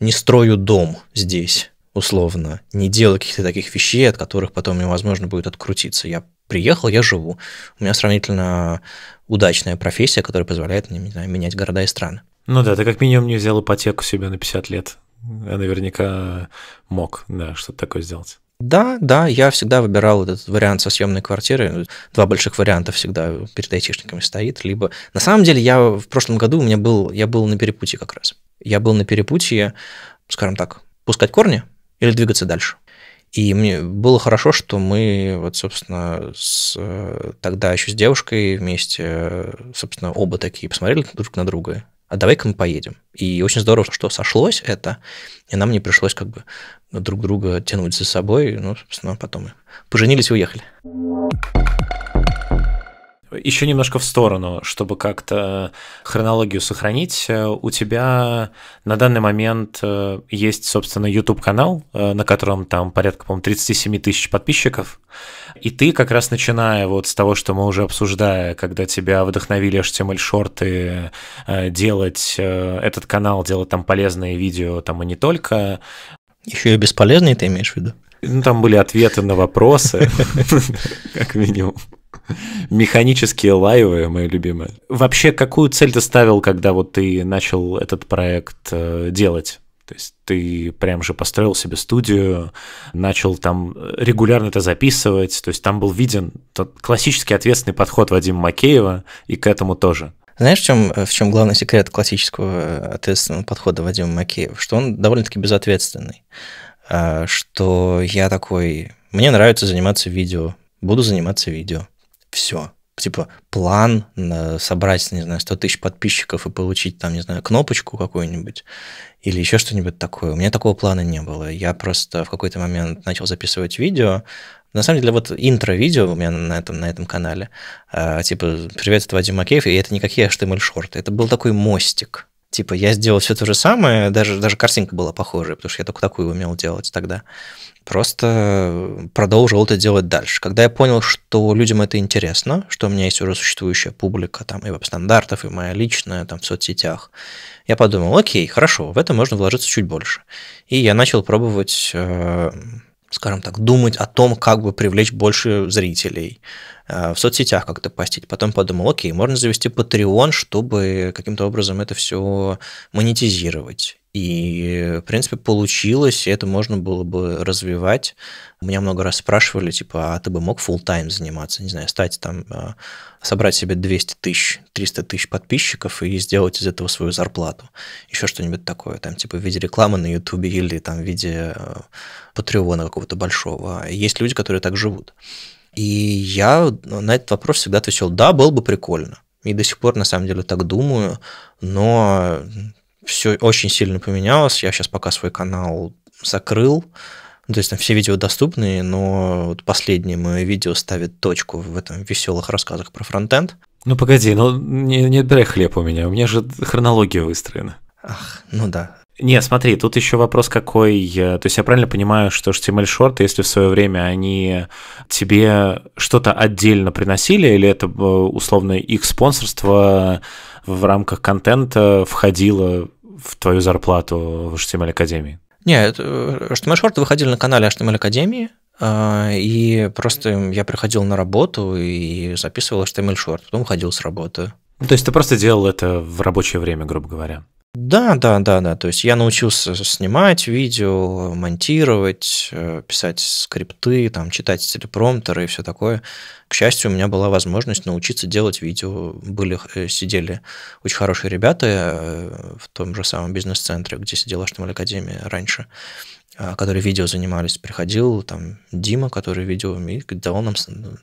не строю дом здесь, условно, не делаю каких-то таких вещей, от которых потом невозможно будет открутиться. Я приехал, я живу. У меня сравнительно удачная профессия, которая позволяет мне, не знаю, менять города и страны. Ну да, ты как минимум не взял ипотеку себе на 50 лет. Я наверняка мог, да, что-то такое сделать. Да, да, я всегда выбирал этот вариант со съемной квартиры. Два больших варианта всегда перед айтишниками стоит. Либо на самом деле я в прошлом году у меня был, я был на перепутье как раз. Я был на перепутье, скажем так, пускать корни или двигаться дальше. И мне было хорошо, что мы, вот, собственно, с, э, тогда еще с девушкой вместе, э, собственно, оба такие посмотрели друг на друга а давай-ка мы поедем. И очень здорово, что сошлось это, и нам не пришлось как бы друг друга тянуть за собой, ну, собственно, потом мы поженились и уехали еще немножко в сторону, чтобы как-то хронологию сохранить. У тебя на данный момент э, есть, собственно, YouTube-канал, э, на котором там порядка, по-моему, 37 тысяч подписчиков. И ты как раз начиная вот с того, что мы уже обсуждая, когда тебя вдохновили HTML-шорты э, делать этот канал, делать там полезные видео, там и не только. Еще и бесполезные ты имеешь в виду? Ну, там были ответы на вопросы, как минимум. Механические лайвы, мои любимые. Вообще, какую цель ты ставил, когда вот ты начал этот проект э, делать? То есть ты прям же построил себе студию, начал там э, регулярно это записывать, то есть там был виден тот классический ответственный подход Вадима Макеева и к этому тоже. Знаешь, в чем, э, в чем главный секрет классического ответственного подхода Вадима Макеева? Что он довольно-таки безответственный. А, что я такой, мне нравится заниматься видео, буду заниматься видео все. Типа план э, собрать, не знаю, 100 тысяч подписчиков и получить там, не знаю, кнопочку какую-нибудь или еще что-нибудь такое. У меня такого плана не было. Я просто в какой-то момент начал записывать видео, на самом деле, вот интро-видео у меня на этом, на этом канале, э, типа «Привет, это Вадим Макеев», и это не какие HTML-шорты, это был такой мостик. Типа, я сделал все то же самое, даже, даже картинка была похожая, потому что я только такую умел делать тогда. Просто э, продолжил это делать дальше. Когда я понял, что людям это интересно, что у меня есть уже существующая публика, там, и веб-стандартов, и моя личная, там, в соцсетях, я подумал, окей, хорошо, в это можно вложиться чуть больше. И я начал пробовать э, скажем так, думать о том, как бы привлечь больше зрителей, Э, в соцсетях как-то постить. Потом подумал, окей, можно завести Patreon, чтобы каким-то образом это все монетизировать. И, в принципе, получилось, и это можно было бы развивать. Меня много раз спрашивали, типа, а ты бы мог full тайм заниматься, не знаю, стать там, э, собрать себе 200 тысяч, 300 тысяч подписчиков и сделать из этого свою зарплату. Еще что-нибудь такое, там, типа, в виде рекламы на Ютубе или там в виде э, патреона какого-то большого. Есть люди, которые так живут. И я на этот вопрос всегда отвечал, да, было бы прикольно. И до сих пор, на самом деле, так думаю, но все очень сильно поменялось. Я сейчас пока свой канал закрыл, ну, то есть там все видео доступны, но вот последнее мое видео ставит точку в этом веселых рассказах про фронтенд. Ну погоди, ну не, не отбирай хлеб у меня, у меня же хронология выстроена. Ах, ну да, не, смотри, тут еще вопрос какой. Э, то есть я правильно понимаю, что HTML-шорты, если в свое время они тебе что-то отдельно приносили, или это э, условно их спонсорство в рамках контента входило в твою зарплату в HTML Академии? Нет, э, HTML-шорты выходили на канале HTML Академии, и просто я приходил на работу и записывал HTML-шорт, потом ходил с работы. то есть ты просто делал это в рабочее время, грубо говоря? Да, да, да, да. То есть я научился снимать видео, монтировать, э, писать скрипты, там, читать телепромтеры и все такое. К счастью, у меня была возможность научиться делать видео. Были, э, сидели очень хорошие ребята э, в том же самом бизнес-центре, где сидела HTML Академия раньше, а, которые видео занимались. Приходил там Дима, который видео, и давал нам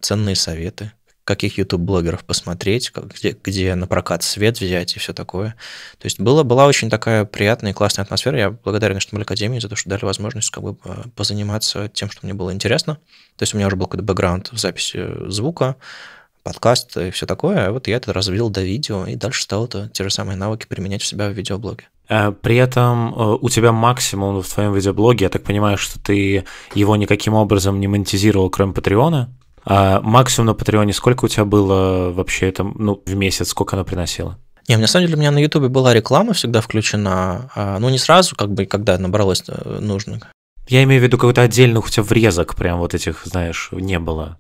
ценные советы каких YouTube-блогеров посмотреть, где, где на прокат свет взять и все такое. То есть было, была очень такая приятная и классная атмосфера. Я благодарен Штамбель Академии за то, что дали возможность как бы э, позаниматься тем, что мне было интересно. То есть у меня уже был какой-то бэкграунд в записи звука, подкаст и все такое. А вот я это развил до видео и дальше стал то те же самые навыки применять в себя в видеоблоге. Э, при этом э, у тебя максимум в твоем видеоблоге, я так понимаю, что ты его никаким образом не монетизировал, кроме Патреона? А максимум на Патреоне сколько у тебя было вообще там, ну, в месяц, сколько она приносила? Не, на самом деле у меня на Ютубе была реклама всегда включена, а, ну не сразу, как бы, когда набралось э, нужных. Я имею в виду какой-то отдельный хотя врезок прям вот этих, знаешь, не было.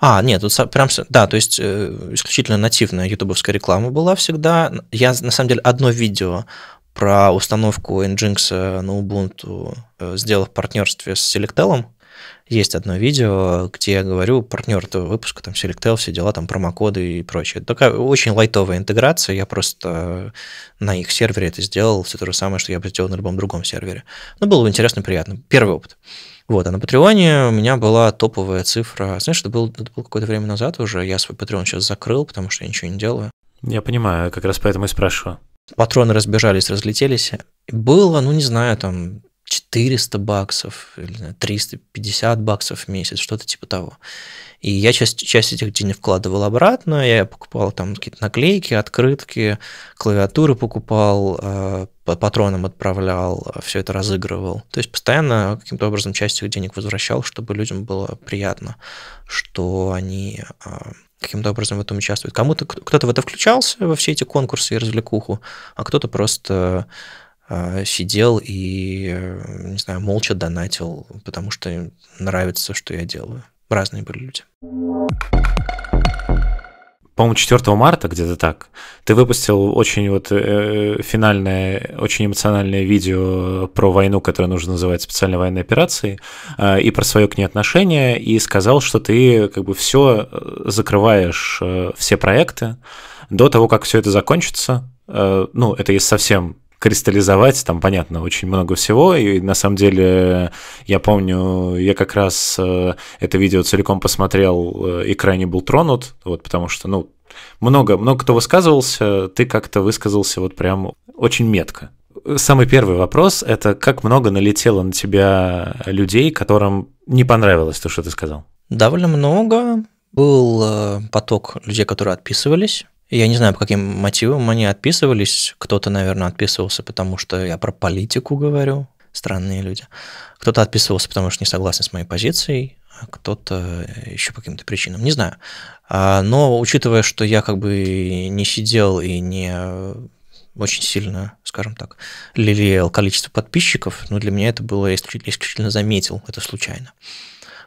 А, нет, тут прям, да, то есть э, исключительно нативная ютубовская реклама была всегда. Я, на самом деле, одно видео про установку Nginx э, на Ubuntu сделал в партнерстве с Selectel, есть одно видео, где я говорю, партнер этого выпуска, там, Selectel, все дела, там, промокоды и прочее. Такая очень лайтовая интеграция, я просто на их сервере это сделал, все то же самое, что я бы сделал на любом другом сервере. Но ну, было бы интересно и приятно. Первый опыт. Вот, а на Патреоне у меня была топовая цифра. Знаешь, это было, это было какое-то время назад уже. Я свой Патреон сейчас закрыл, потому что я ничего не делаю. Я понимаю, как раз поэтому и спрашиваю. Патроны разбежались, разлетелись. Было, ну не знаю, там 400 баксов 350 баксов в месяц, что-то типа того. И я часть, часть этих денег вкладывал обратно, я покупал там какие-то наклейки, открытки, клавиатуры покупал, э, по патронам отправлял, э, все это разыгрывал. То есть постоянно каким-то образом часть этих денег возвращал, чтобы людям было приятно, что они э, каким-то образом в этом участвуют. Кому-то кто-то в это включался, во все эти конкурсы и развлекуху, а кто-то просто а, сидел и, э, не знаю, молча донатил, потому что им нравится, что я делаю. Разные были люди. По-моему, 4 марта, где-то так, ты выпустил очень вот э, э финальное, очень эмоциональное видео про войну, которое нужно называть специальной военной операцией, э, и про свое к ней отношение, и сказал, что ты как бы все э, закрываешь, э, все проекты до того, как все это закончится. Э, ну, это есть совсем кристаллизовать, там, понятно, очень много всего, и на самом деле э, я помню, я как раз э, это видео целиком посмотрел э, и крайне был тронут, вот, потому что, ну, много, много кто высказывался, ты как-то высказался вот прям очень метко. Самый первый вопрос – это как много налетело на тебя людей, которым не понравилось то, что ты сказал? Довольно много. Был поток людей, которые отписывались, я не знаю, по каким мотивам они отписывались. Кто-то, наверное, отписывался, потому что я про политику говорю. Странные люди. Кто-то отписывался, потому что не согласен с моей позицией, а кто-то еще по каким-то причинам. Не знаю. А, но учитывая, что я как бы не сидел и не очень сильно, скажем так, лелеял количество подписчиков, но ну, для меня это было, я исключительно заметил это случайно.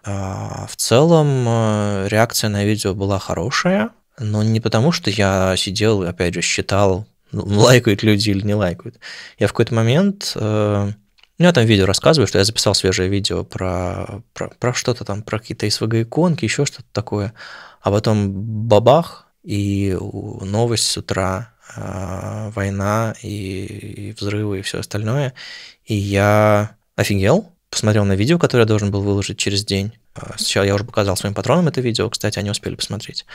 А, в целом э, реакция на видео была хорошая, но не потому, что я сидел, опять же, считал, ну, лайкают люди или не лайкают. Я в какой-то момент... Э, ну, я там видео рассказываю, что я записал свежее видео про, про, про что-то там, про какие-то СВГ-иконки, еще что-то такое. А потом бабах, и новость с утра, э, война и, и взрывы и все остальное. И я офигел, посмотрел на видео, которое я должен был выложить через день. А сначала я уже показал своим патронам это видео, кстати, они успели посмотреть.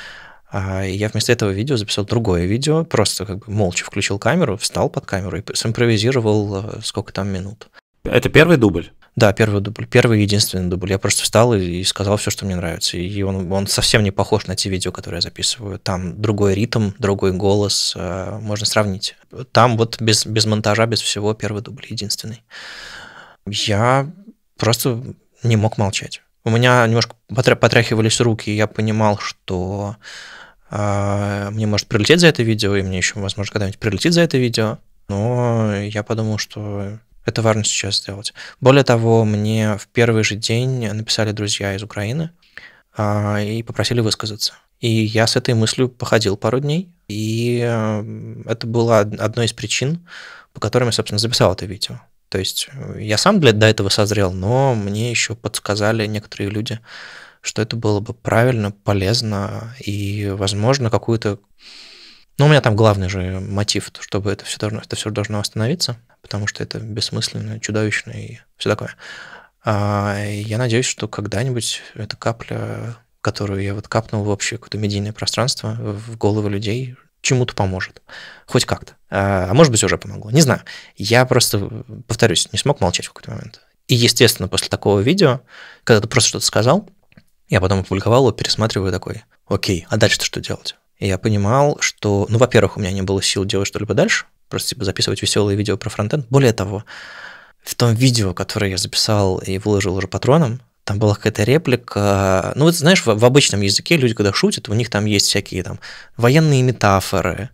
А, я вместо этого видео записал другое видео, просто как бы молча включил камеру, встал под камеру и симпровизировал э, сколько там минут. Это первый дубль? Да, первый дубль, первый единственный дубль. Я просто встал и, и сказал все, что мне нравится. И он, он совсем не похож на те видео, которые я записываю. Там другой ритм, другой голос, э, можно сравнить. Там вот без, без монтажа, без всего первый дубль единственный. Я просто не мог молчать. У меня немножко потряхивались руки, и я понимал, что а, мне может прилететь за это видео, и мне еще, возможно, когда-нибудь прилетит за это видео. Но я подумал, что это важно сейчас сделать. Более того, мне в первый же день написали друзья из Украины а, и попросили высказаться. И я с этой мыслью походил пару дней, и э, это было одной из причин, по которым я, собственно, записал это видео. То есть э, я сам для, до этого созрел, но мне еще подсказали некоторые люди, что это было бы правильно, полезно и, возможно, какую-то... Ну, у меня там главный же мотив, чтобы это все должно, это все должно остановиться, потому что это бессмысленно, чудовищно и все такое. А я надеюсь, что когда-нибудь эта капля, которую я вот капнул в общее какое-то медийное пространство, в головы людей, чему-то поможет. Хоть как-то. А, а может быть, уже помогло. Не знаю. Я просто, повторюсь, не смог молчать в какой-то момент. И, естественно, после такого видео, когда ты просто что-то сказал, я потом опубликовал пересматриваю такой, окей, а дальше-то что делать? И я понимал, что, ну, во-первых, у меня не было сил делать что-либо дальше, просто типа записывать веселые видео про фронтенд. Более того, в том видео, которое я записал и выложил уже патроном, там была какая-то реплика. Ну, вот знаешь, в, в обычном языке люди, когда шутят, у них там есть всякие там военные метафоры,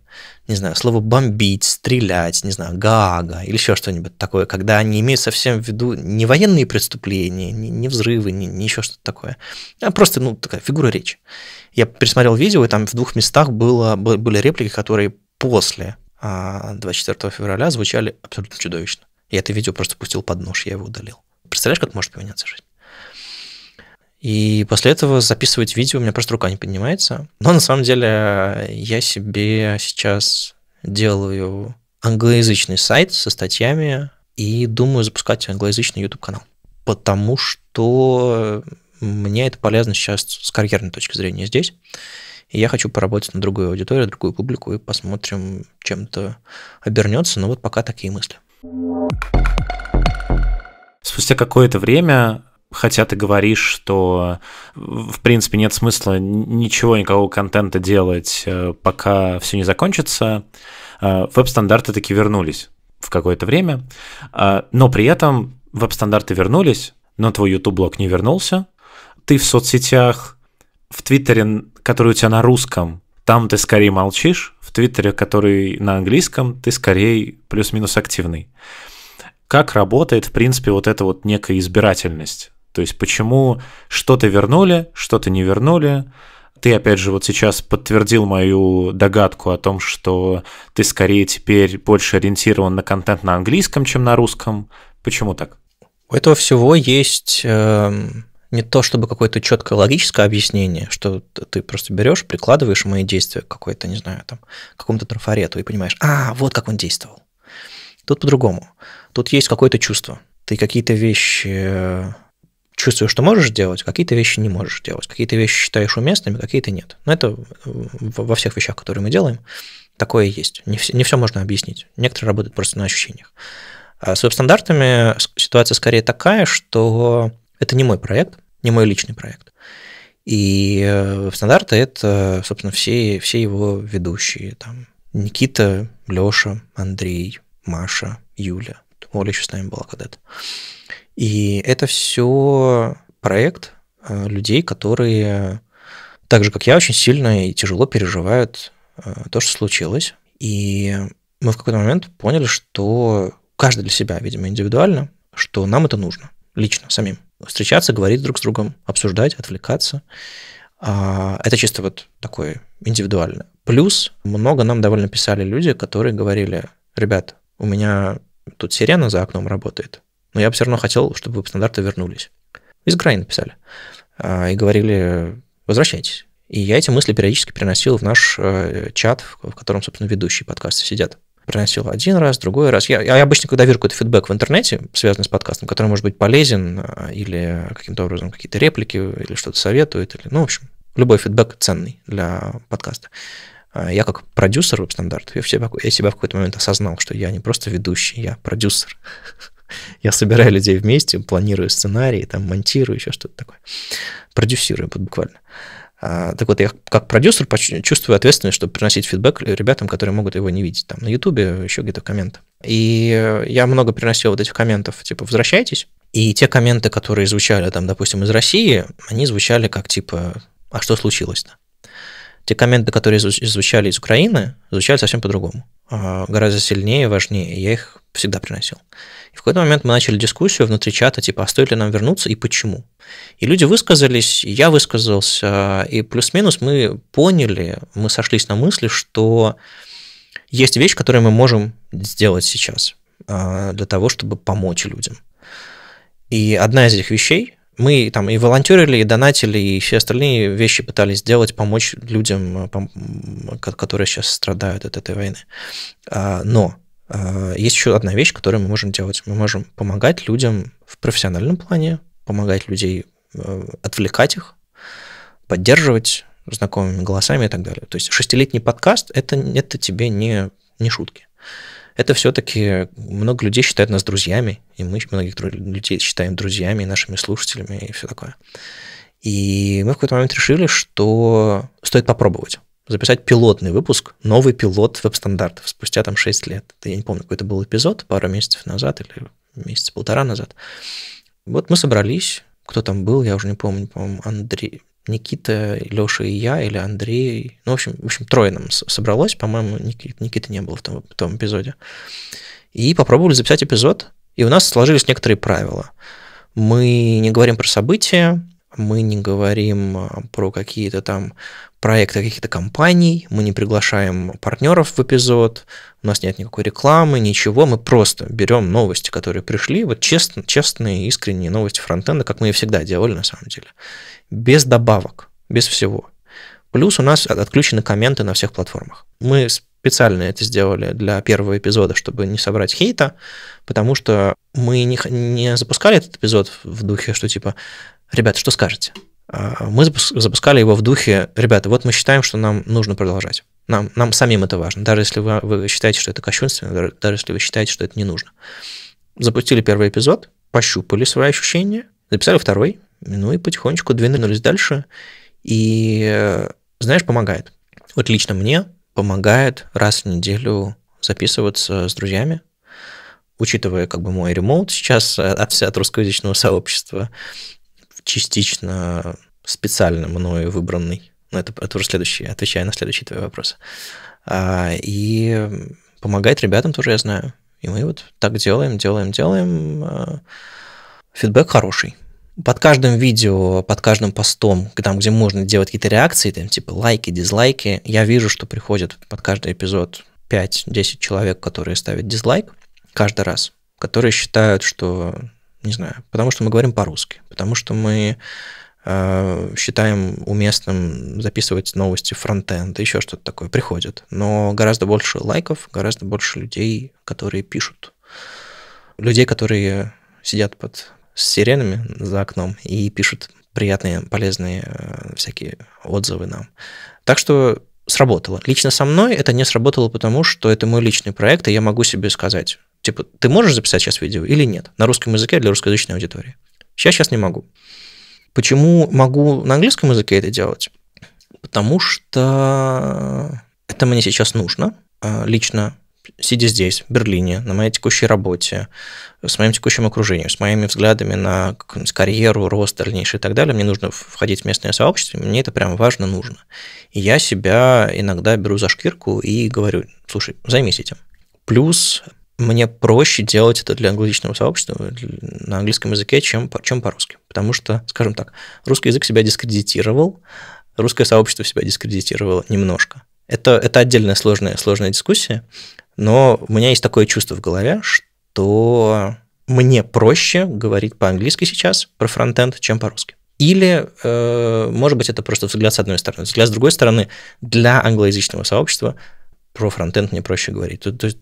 не знаю, слово бомбить, стрелять, не знаю, Гаага или еще что-нибудь такое, когда они имеют совсем в виду не военные преступления, не, не взрывы, не, не еще что-то такое, а просто, ну, такая фигура речи. Я пересмотрел видео, и там в двух местах было, были реплики, которые после 24 а, февраля звучали абсолютно чудовищно. Я это видео просто пустил под нож, я его удалил. Представляешь, как может поменяться жизнь? И после этого записывать видео у меня просто рука не поднимается. Но на самом деле я себе сейчас делаю англоязычный сайт со статьями и думаю запускать англоязычный YouTube-канал. Потому что мне это полезно сейчас с карьерной точки зрения здесь. И я хочу поработать на другую аудиторию, другую публику и посмотрим, чем это обернется. Но вот пока такие мысли. Спустя какое-то время Хотя ты говоришь, что в принципе нет смысла ничего, никакого контента делать, э, пока все не закончится. Э, веб-стандарты таки вернулись в какое-то время, э, но при этом веб-стандарты вернулись, но твой YouTube-блог не вернулся. Ты в соцсетях, в Твиттере, который у тебя на русском, там ты скорее молчишь, в Твиттере, который на английском, ты скорее плюс-минус активный. Как работает, в принципе, вот эта вот некая избирательность? То есть почему что-то вернули, что-то не вернули. Ты, опять же, вот сейчас подтвердил мою догадку о том, что ты скорее теперь больше ориентирован на контент на английском, чем на русском. Почему так? У этого всего есть э, не то чтобы какое-то четкое логическое объяснение, что ты просто берешь, прикладываешь мои действия к какой-то, не знаю, там, какому-то трафарету и понимаешь, а, вот как он действовал. Тут по-другому. Тут есть какое-то чувство. Ты какие-то вещи э, чувствуешь, что можешь делать, какие-то вещи не можешь делать, какие-то вещи считаешь уместными, какие-то нет. Но это во всех вещах, которые мы делаем, такое есть. Не все, не все можно объяснить. Некоторые работают просто на ощущениях. А с веб-стандартами ситуация скорее такая, что это не мой проект, не мой личный проект. И э, стандарты – это, собственно, все, все его ведущие. Там Никита, Леша, Андрей, Маша, Юля. Оля еще с нами была когда-то. И это все проект э, людей, которые, так же как я, очень сильно и тяжело переживают э, то, что случилось. И мы в какой-то момент поняли, что каждый для себя, видимо, индивидуально, что нам это нужно лично, самим. Встречаться, говорить друг с другом, обсуждать, отвлекаться. А, это чисто вот такое индивидуально. Плюс много нам довольно писали люди, которые говорили, ребят, у меня тут сирена за окном работает, но я бы все равно хотел, чтобы веб-стандарты вернулись. Из Грани написали. А, и говорили, возвращайтесь. И я эти мысли периодически переносил в наш э, чат, в котором, собственно, ведущие подкасты сидят. Приносил один раз, другой раз. Я, я обычно, когда вижу какой-то фидбэк в интернете, связанный с подкастом, который может быть полезен, э, или каким-то образом какие-то реплики, или что-то советует, или, ну, в общем, любой фидбэк ценный для подкаста. А я как продюсер веб-стандартов, я я себя в какой-то момент осознал, что я не просто ведущий, я продюсер. Я собираю людей вместе, планирую сценарии, там, монтирую, еще что-то такое. Продюсирую вот, буквально. А, так вот, я как продюсер чувствую ответственность, чтобы приносить фидбэк ребятам, которые могут его не видеть. Там на Ютубе еще где-то комменты. И я много приносил вот этих комментов, типа, возвращайтесь. И те комменты, которые звучали, там, допустим, из России, они звучали как, типа, а что случилось-то? те комменты, которые звучали из Украины, звучали совсем по-другому. А, гораздо сильнее важнее. Я их всегда приносил. И в какой-то момент мы начали дискуссию внутри чата, типа, а стоит ли нам вернуться и почему. И люди высказались, я высказался, и плюс-минус мы поняли, мы сошлись на мысли, что есть вещь, которую мы можем сделать сейчас а, для того, чтобы помочь людям. И одна из этих вещей мы там и волонтерили, и донатили, и все остальные вещи пытались сделать, помочь людям, э, которые сейчас страдают от этой войны. А, но а, есть еще одна вещь, которую мы можем делать. Мы можем помогать людям в профессиональном плане, помогать людей, э, отвлекать их, поддерживать знакомыми голосами и так далее. То есть шестилетний подкаст это, это тебе не, не шутки это все-таки много людей считают нас друзьями, и мы многих людей считаем друзьями, и нашими слушателями, и все такое. И мы в какой-то момент решили, что стоит попробовать записать пилотный выпуск, новый пилот веб-стандартов спустя там 6 лет. Я не помню, какой это был эпизод, пару месяцев назад или месяца полтора назад. Вот мы собрались, кто там был, я уже не помню, по-моему, Андрей, Никита, Леша и я, или Андрей. Ну, в общем, в общем трое нам собралось, по-моему, Никита, Никиты не было в том, в том эпизоде. И попробовали записать эпизод, и у нас сложились некоторые правила. Мы не говорим про события, мы не говорим а, про какие-то там проекты каких-то компаний, мы не приглашаем партнеров в эпизод, у нас нет никакой рекламы, ничего, мы просто берем новости, которые пришли, вот честно, честные, искренние новости фронтенда, как мы и всегда делали на самом деле, без добавок, без всего. Плюс у нас отключены комменты на всех платформах. Мы специально это сделали для первого эпизода, чтобы не собрать хейта, потому что мы не, не запускали этот эпизод в духе, что типа Ребята, что скажете? А, мы запускали его в духе, ребята, вот мы считаем, что нам нужно продолжать. Нам, нам самим это важно, даже если вы, вы считаете, что это кощунственно, даже, если вы считаете, что это не нужно. Запустили первый эпизод, пощупали свои ощущения, записали второй, ну и потихонечку двинулись дальше. И, э, знаешь, помогает. Вот лично мне помогает раз в неделю записываться с друзьями, учитывая как бы мой ремоут сейчас э, от, от русскоязычного сообщества, частично специально мною выбранный. Но ну, это, это уже следующий, отвечая на следующие твои вопросы. А, и помогает ребятам тоже, я знаю. И мы вот так делаем, делаем, делаем. А, фидбэк хороший. Под каждым видео, под каждым постом, там, где можно делать какие-то реакции, там, типа лайки, дизлайки, я вижу, что приходит под каждый эпизод 5-10 человек, которые ставят дизлайк каждый раз, которые считают, что не знаю, потому что мы говорим по-русски, потому что мы э, считаем уместным записывать новости фронтенда, еще что-то такое приходит. Но гораздо больше лайков, гораздо больше людей, которые пишут. Людей, которые сидят под сиренами за окном и пишут приятные, полезные э, всякие отзывы нам. Так что сработало. Лично со мной это не сработало, потому что это мой личный проект, и я могу себе сказать, Типа, ты можешь записать сейчас видео или нет? На русском языке для русскоязычной аудитории. Сейчас, сейчас не могу. Почему могу на английском языке это делать? Потому что это мне сейчас нужно. А, лично сидя здесь, в Берлине, на моей текущей работе, с моим текущим окружением, с моими взглядами на карьеру, рост дальнейший и так далее, мне нужно входить в местное сообщество, мне это прям важно, нужно. И я себя иногда беру за шкирку и говорю, слушай, займись этим. Плюс мне проще делать это для англоязычного сообщества на английском языке, чем, чем по-русски. Потому что, скажем так, русский язык себя дискредитировал, русское сообщество себя дискредитировало немножко. Это, это отдельная сложная, сложная дискуссия, но у меня есть такое чувство в голове, что мне проще говорить по-английски сейчас про фронтенд, чем по-русски. Или, э, может быть, это просто взгляд с одной стороны. Взгляд с другой стороны, для англоязычного сообщества – про фронтенд мне проще говорить. То, то есть,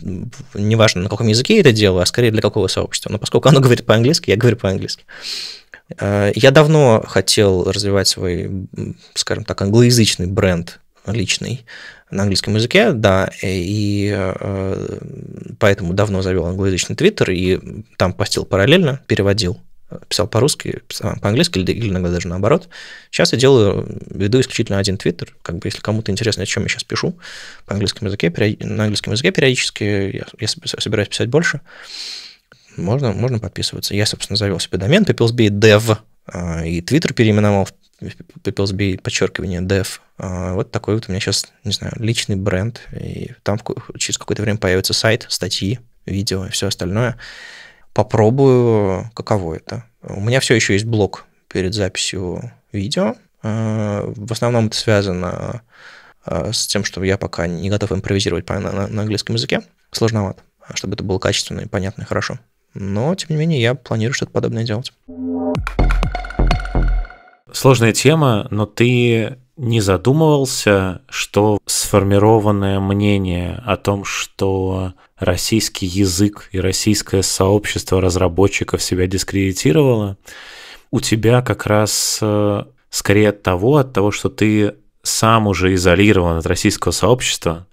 неважно, на каком языке я это делаю, а скорее для какого сообщества. Но поскольку оно говорит по-английски, я говорю по-английски. Э, я давно хотел развивать свой, скажем так, англоязычный бренд личный на английском языке, да, э, и э, поэтому давно завел англоязычный твиттер, и там постил параллельно, переводил писал по-русски, а, по-английски или, или иногда даже наоборот. Сейчас я делаю, веду исключительно один твиттер, как бы если кому-то интересно, о чем я сейчас пишу по английскому языке, на английском языке периодически, я, я собираюсь писать больше, можно, можно подписываться. Я, собственно, завел себе домен Pipelsby а, и твиттер переименовал в Pipelsby, подчеркивание, Dev. А, вот такой вот у меня сейчас, не знаю, личный бренд, и там через какое-то время появится сайт, статьи, видео и все остальное попробую, каково это. У меня все еще есть блок перед записью видео. Э, в основном это связано э, с тем, что я пока не готов импровизировать на, на, на английском языке. Сложновато, чтобы это было качественно и понятно и хорошо. Но, тем не менее, я планирую что-то подобное делать. Сложная тема, но ты не задумывался, что сформированное мнение о том, что российский язык и российское сообщество разработчиков себя дискредитировало, у тебя как раз э, скорее от того, от того, что ты сам уже изолирован от российского сообщества,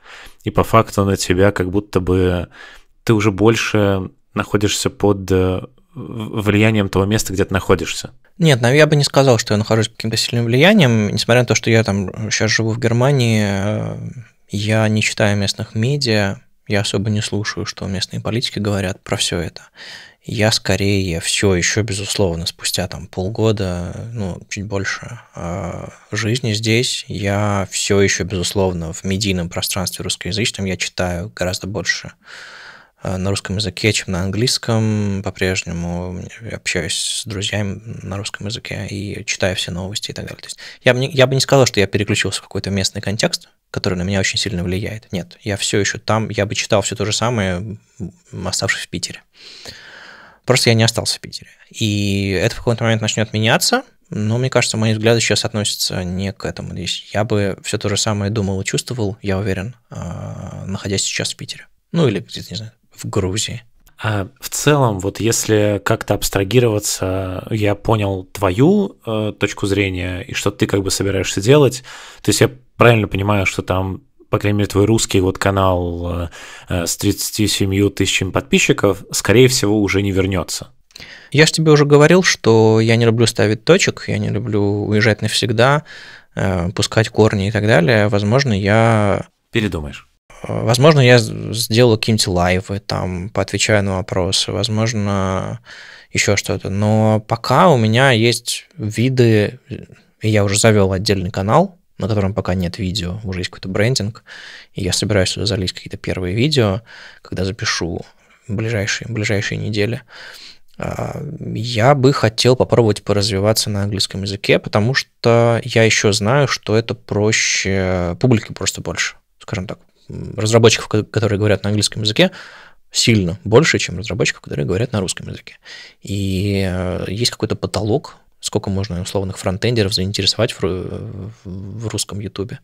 и по факту на тебя как будто бы ты уже больше находишься под э, влиянием того места, где ты находишься? Нет, я бы не сказал, что я нахожусь под каким-то сильным влиянием, несмотря на то, что я там сейчас живу в Германии, э, я не читаю местных медиа, я особо не слушаю, что местные политики говорят про все это. Я скорее все еще, безусловно, спустя там полгода, ну, чуть больше э, жизни здесь, я все еще, безусловно, в медийном пространстве русскоязычном, я читаю гораздо больше Э, на русском языке, чем на английском. По-прежнему общаюсь с друзьями на русском языке и читаю все новости и так далее. То есть я бы я бы не сказал, что я переключился в какой-то местный контекст, который на меня очень сильно влияет. Нет, я все еще там, я бы читал все то же самое, оставшись в Питере. Просто я не остался в Питере. И это в какой-то момент начнет меняться, но мне кажется, мои взгляды сейчас относятся не к этому. Здесь я бы все то же самое думал и чувствовал, я уверен, э, находясь сейчас в Питере. Ну или где-то, не знаю, в Грузии. А в целом, вот если как-то абстрагироваться, я понял твою э, точку зрения и что ты как бы собираешься делать. То есть я правильно понимаю, что там по крайней мере, твой русский вот канал э, э с 37 тысячами подписчиков, скорее всего, уже не вернется. Я же тебе уже говорил, что я не люблю ставить точек, я не люблю уезжать навсегда, э, пускать корни и так далее. Возможно, я... Передумаешь. Возможно, я сделаю какие-нибудь лайвы, там, поотвечаю на вопросы, возможно, еще что-то. Но пока у меня есть виды, и я уже завел отдельный канал, на котором пока нет видео, уже есть какой-то брендинг, и я собираюсь туда залить какие-то первые видео, когда запишу ближайшие, ближайшие недели. А, я бы хотел попробовать поразвиваться на английском языке, потому что я еще знаю, что это проще, публики просто больше, скажем так разработчиков, которые говорят на английском языке, сильно больше, чем разработчиков, которые говорят на русском языке. И э, есть какой-то потолок, сколько можно условных фронтендеров заинтересовать в, в русском Ютубе.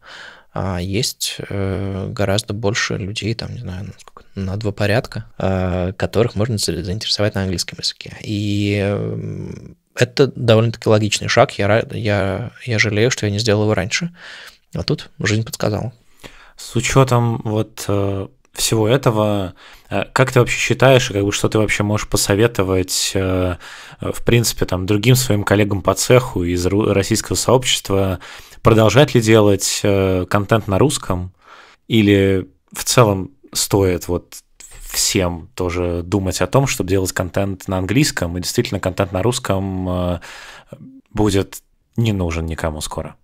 А есть э, гораздо больше людей, там, не знаю, сколько, на два порядка, э, которых можно заинтересовать на английском языке. И это довольно-таки логичный шаг. Я, я, я жалею, что я не сделал его раньше. А тут жизнь подсказала. С учетом вот э, всего этого, э, как ты вообще считаешь, как бы, что ты вообще можешь посоветовать, э, э в принципе, там, другим своим коллегам по цеху из российского сообщества, продолжать ли делать э, контент на русском, или в целом стоит вот всем тоже думать о том, чтобы делать контент на английском, и действительно контент на русском э, будет не нужен никому скоро.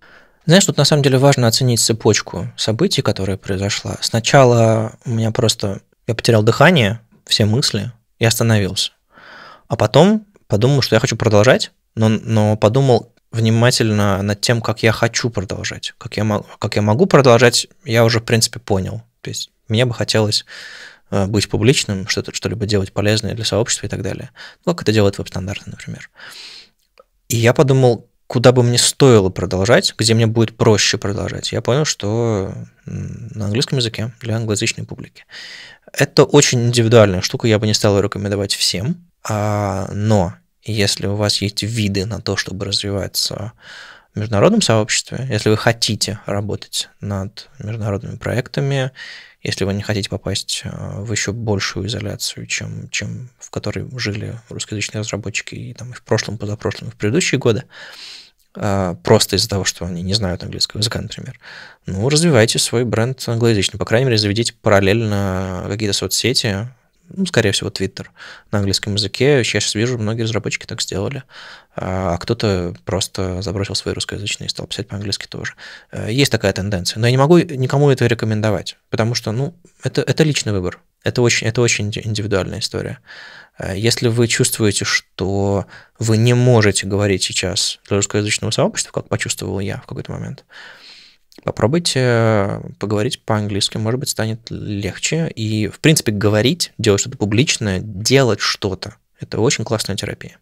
Знаешь, тут на самом деле важно оценить цепочку событий, которая произошла. Сначала у меня просто... Я потерял дыхание, все мысли и остановился. А потом подумал, что я хочу продолжать, но, но подумал внимательно над тем, как я хочу продолжать. Как я, как я могу продолжать, я уже, в принципе, понял. То есть мне бы хотелось э, быть публичным, что-то, что-либо делать полезное для сообщества и так далее. Ну, как это делает веб-стандарты, например. И я подумал, куда бы мне стоило продолжать, где мне будет проще продолжать, я понял, что на английском языке для англоязычной публики. Это очень индивидуальная штука, я бы не стал ее рекомендовать всем, а, но если у вас есть виды на то, чтобы развиваться в международном сообществе, если вы хотите работать над международными проектами, если вы не хотите попасть э, в еще большую изоляцию, чем, чем в которой жили русскоязычные разработчики и, там, и в прошлом, позапрошлом, и в предыдущие годы, а, просто из-за того, что они не знают английского языка, например. Ну, развивайте свой бренд англоязычный. По крайней мере, заведите параллельно какие-то соцсети, ну, скорее всего, Twitter на английском языке. Я сейчас вижу, многие разработчики так сделали. А, а кто-то просто забросил свои русскоязычные и стал писать по-английски тоже. Э, есть такая тенденция. Но я не могу никому это рекомендовать, потому что, ну, это, это личный выбор. Это очень, это очень индивидуальная история. Э, если вы чувствуете, что вы не можете говорить сейчас для русскоязычного сообщества, как почувствовал я в какой-то момент, Попробуйте э, поговорить по-английски, может быть, станет легче. И, в принципе, говорить, делать что-то публичное, делать что-то. Это очень классная терапия.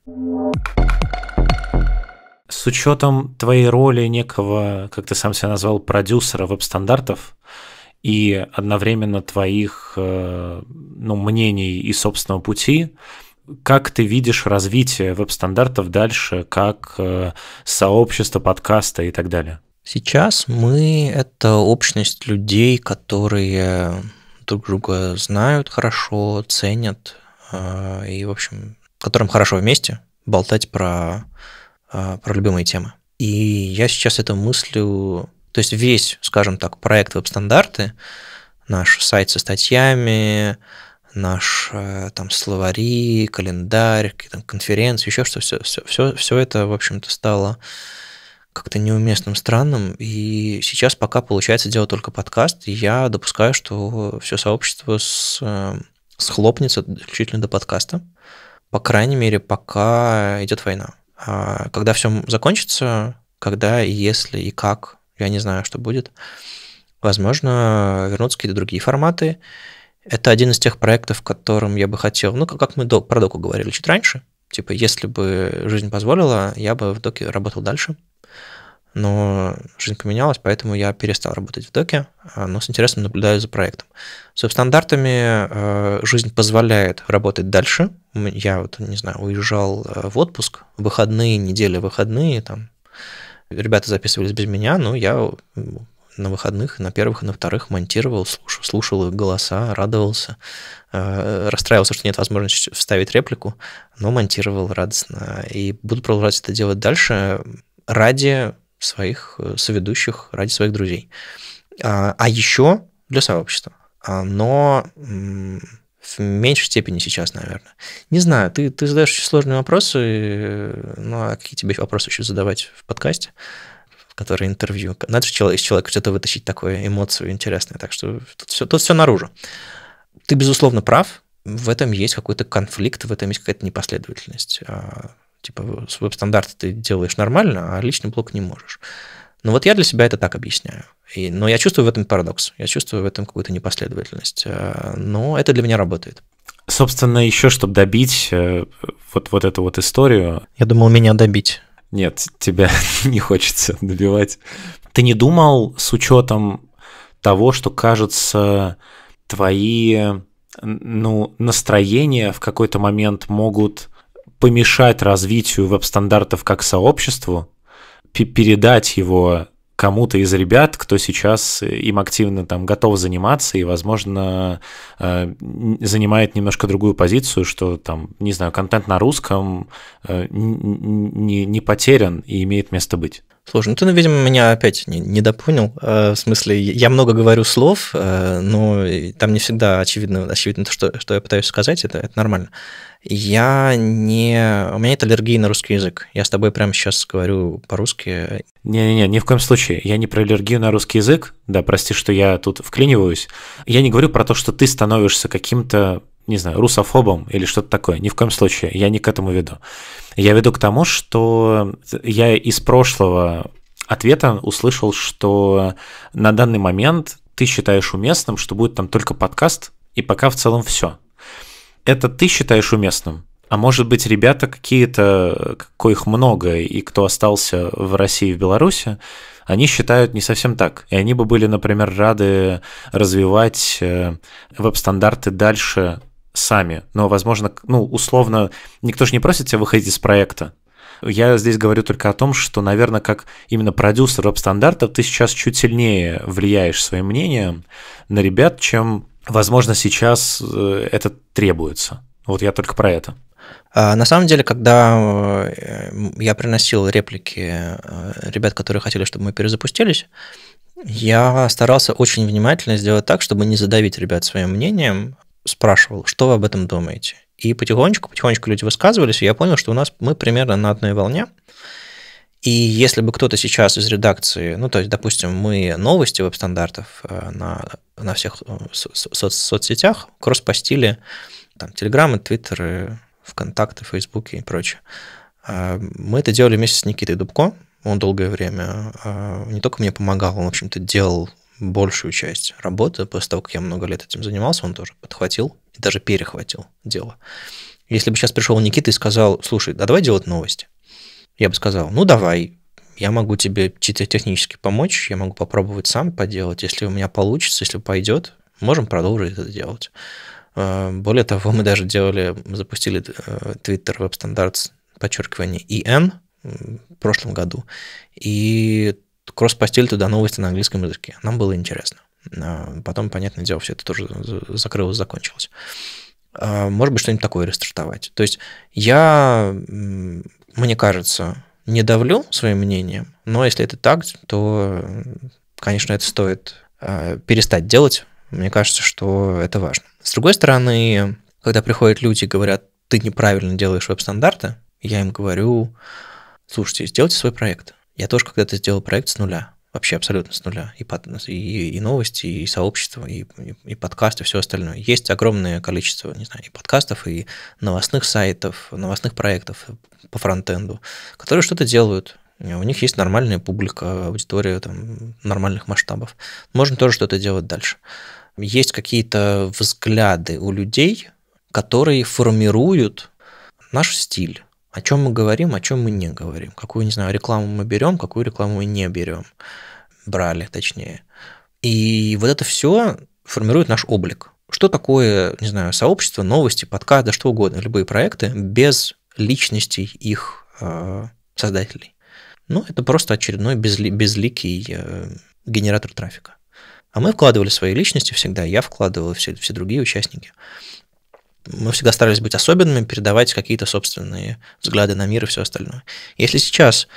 С учетом твоей роли некого, как ты сам себя назвал, продюсера веб-стандартов, и одновременно твоих э, ну, мнений и собственного пути, как ты видишь развитие веб-стандартов дальше, как э, сообщество подкаста и так далее? Сейчас мы — это общность людей, которые друг друга знают хорошо, ценят э, и, в общем, которым хорошо вместе болтать про, э, про любимые темы. И я сейчас это мыслю, то есть весь, скажем так, проект веб-стандарты, наш сайт со статьями, наш э, там словари, календарь, какие-то конференции, еще что, все, все, все, все это, в общем-то, стало как-то неуместным, странным. И сейчас пока получается делать только подкаст. Я допускаю, что все сообщество с, э, схлопнется исключительно до подкаста. По крайней мере, пока идет война. А когда все закончится, когда, если и как, я не знаю, что будет, возможно, вернутся какие-то другие форматы. Это один из тех проектов, которым я бы хотел, ну, как мы про доку говорили чуть раньше, типа, если бы жизнь позволила, я бы в доке работал дальше но жизнь поменялась, поэтому я перестал работать в доке, а, но с интересом наблюдаю за проектом. С веб-стандартами э, жизнь позволяет работать дальше. Я вот, не знаю, уезжал э, в отпуск, выходные, недели выходные, там, ребята записывались без меня, но я на выходных, на первых и на вторых монтировал, слушал, слушал их голоса, радовался, э, расстраивался, что нет возможности вставить реплику, но монтировал радостно. И буду продолжать это делать дальше ради своих э, соведущих ради своих друзей. А, а еще для сообщества. А, но в меньшей степени сейчас, наверное. Не знаю, ты, ты задаешь очень сложные вопросы, э, ну а какие тебе вопросы еще задавать в подкасте, в который интервью? Надо же человек, из человека что-то вытащить такое, эмоцию интересное, так что тут все, тут все наружу. Ты, безусловно, прав, в этом есть какой-то конфликт, в этом есть какая-то непоследовательность. А, Типа веб-стандарт ты делаешь нормально, а личный блок не можешь. Но ну, вот я для себя это так объясняю. И, но я чувствую в этом парадокс, я чувствую в этом какую-то непоследовательность. Э, но это для меня работает. Собственно, еще чтобы добить э, вот, вот эту вот историю. Я думал, меня добить. Нет, тебя не хочется добивать. Ты не думал с учетом того, что, кажется, твои ну, настроения в какой-то момент могут помешать развитию веб-стандартов как сообществу, передать его кому-то из ребят, кто сейчас э, им активно там готов заниматься и, возможно, э, занимает немножко другую позицию, что там, не знаю, контент на русском э, не, не потерян и имеет место быть. Слушай, ну ты, ну, видимо, меня опять не, недопонял. Э, в смысле, я много говорю слов, э, но там не всегда очевидно, очевидно то, что, что я пытаюсь сказать, это, это нормально. Я не... У меня нет аллергии на русский язык. Я с тобой прямо сейчас говорю по-русски. Не-не-не, ни в коем случае. Я не про аллергию на русский язык. Да, прости, что я тут вклиниваюсь. Я не говорю про то, что ты становишься каким-то не знаю, русофобом или что-то такое. Ни в коем случае, я не к этому веду. Я веду к тому, что я из прошлого ответа услышал, что на данный момент ты считаешь уместным, что будет там только подкаст, и пока в целом все. Это ты считаешь уместным, а может быть, ребята какие-то, коих много, и кто остался в России и в Беларуси, они считают не совсем так. И они бы были, например, рады развивать э, веб-стандарты дальше сами, но, возможно, ну, условно, никто же не просит тебя выходить из проекта. Я здесь говорю только о том, что, наверное, как именно продюсер веб-стандартов, ты сейчас чуть сильнее влияешь своим мнением на ребят, чем, возможно, сейчас э, это требуется. Вот я только про это. А, на самом деле, когда э, я приносил реплики э, ребят, которые хотели, чтобы мы перезапустились, я старался очень внимательно сделать так, чтобы не задавить ребят своим мнением, спрашивал, что вы об этом думаете. И потихонечку, потихонечку люди высказывались, и я понял, что у нас мы примерно на одной волне. И если бы кто-то сейчас из редакции, ну, то есть, допустим, мы новости веб-стандартов э, на, на всех э, со- со- соцсетях кросс-постили, там, Телеграмы, Твиттеры, ВКонтакте, Фейсбуке и прочее. Э, мы это делали вместе с Никитой Дубко. Он долгое время не только мне помогал, он, в общем-то, делал большую часть работы, после того, как я много лет этим занимался, он тоже подхватил и даже перехватил дело. Если бы сейчас пришел Никита и сказал, слушай, да давай делать новости, я бы сказал, ну давай, я могу тебе чисто технически помочь, я могу попробовать сам поделать, если у меня получится, если пойдет, можем продолжить это делать. Э, более того, мы даже делали, запустили э, Twitter Web Standards, подчеркивание, EN в прошлом году. И кросс-постель туда новости на английском языке. Нам было интересно. А, потом, понятное дело, все это тоже закрылось, закончилось. А, может быть, что-нибудь такое рестартовать. То есть я, мне кажется, не давлю своим мнением, но если это так, то, конечно, это стоит а, перестать делать. Мне кажется, что это важно. С другой стороны, когда приходят люди и говорят, ты неправильно делаешь веб-стандарты, я им говорю, слушайте, сделайте свой проект. Я тоже когда-то сделал проект с нуля, вообще абсолютно с нуля. И, под, и, и новости, и сообщество, и, и, и подкасты, все остальное. Есть огромное количество, не знаю, и подкастов, и новостных сайтов, новостных проектов по фронтенду, которые что-то делают. У них есть нормальная публика, аудитория там, нормальных масштабов. Можно тоже что-то делать дальше. Есть какие-то взгляды у людей, которые формируют наш стиль о чем мы говорим, о чем мы не говорим, какую, не знаю, рекламу мы берем, какую рекламу мы не берем, брали точнее. И вот это все формирует наш облик. Что такое, не знаю, сообщество, новости, подкасты, что угодно, любые проекты без личностей их э, создателей. Ну, это просто очередной безли, безликий э, генератор трафика. А мы вкладывали свои личности всегда, я вкладывал, все, все другие участники мы всегда старались быть особенными, передавать какие-то собственные взгляды на мир и все остальное. Если сейчас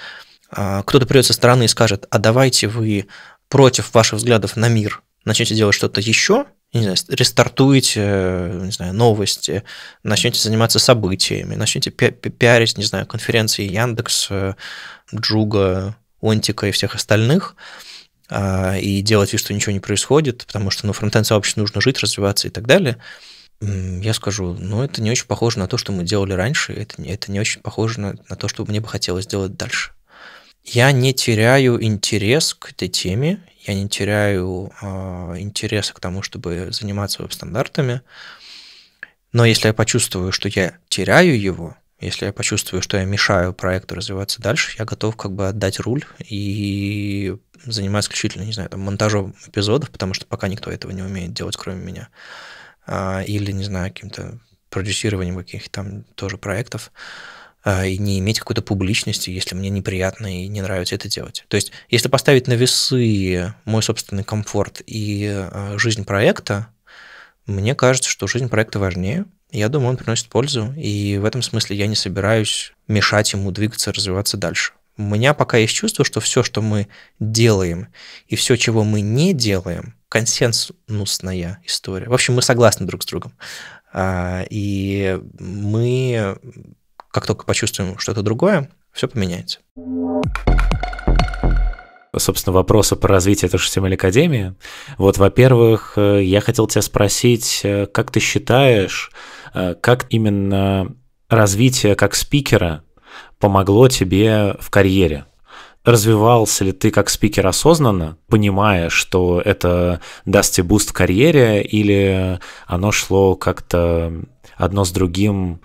э, кто-то придет со стороны и скажет, а давайте вы против ваших взглядов на мир начнете делать что-то еще, не знаю, рестартуете, не знаю, новости, начнете заниматься событиями, начнете пи пиарить, не знаю, конференции Яндекс, э, Джуга, Онтика и всех остальных, а, и делать вид, что ничего не происходит, потому что, ну, фронтенд-сообществу нужно жить, развиваться и так далее – я скажу, ну это не очень похоже на то, что мы делали раньше, это, это не очень похоже на, на то, что мне бы хотелось делать дальше. Я не теряю интерес к этой теме, я не теряю э, а, интереса к тому, чтобы заниматься веб-стандартами, но если я почувствую, что я теряю его, если я почувствую, что я мешаю проекту развиваться дальше, я готов как бы отдать руль и заниматься исключительно, не знаю, там, монтажом эпизодов, потому что пока никто этого не умеет делать, кроме меня. А, или, не знаю, каким-то продюсированием каких-то там тоже проектов, а, и не иметь какой-то публичности, если мне неприятно и не нравится это делать. То есть, если поставить на весы мой собственный комфорт и а, жизнь проекта, мне кажется, что жизнь проекта важнее. Я думаю, он приносит пользу, и в этом смысле я не собираюсь мешать ему двигаться, развиваться дальше. У меня пока есть чувство, что все, что мы делаем, и все, чего мы не делаем, консенсусная история. В общем, мы согласны друг с другом. А, и мы, как только почувствуем что-то другое, все поменяется. Собственно, вопроса по развитию этой HTML Академии. Вот, во-первых, э, я хотел тебя спросить, э, как ты считаешь, э, как именно развитие как спикера помогло тебе в карьере? развивался ли ты как спикер осознанно, понимая, что это даст тебе буст в карьере, или оно шло как-то одно с другим,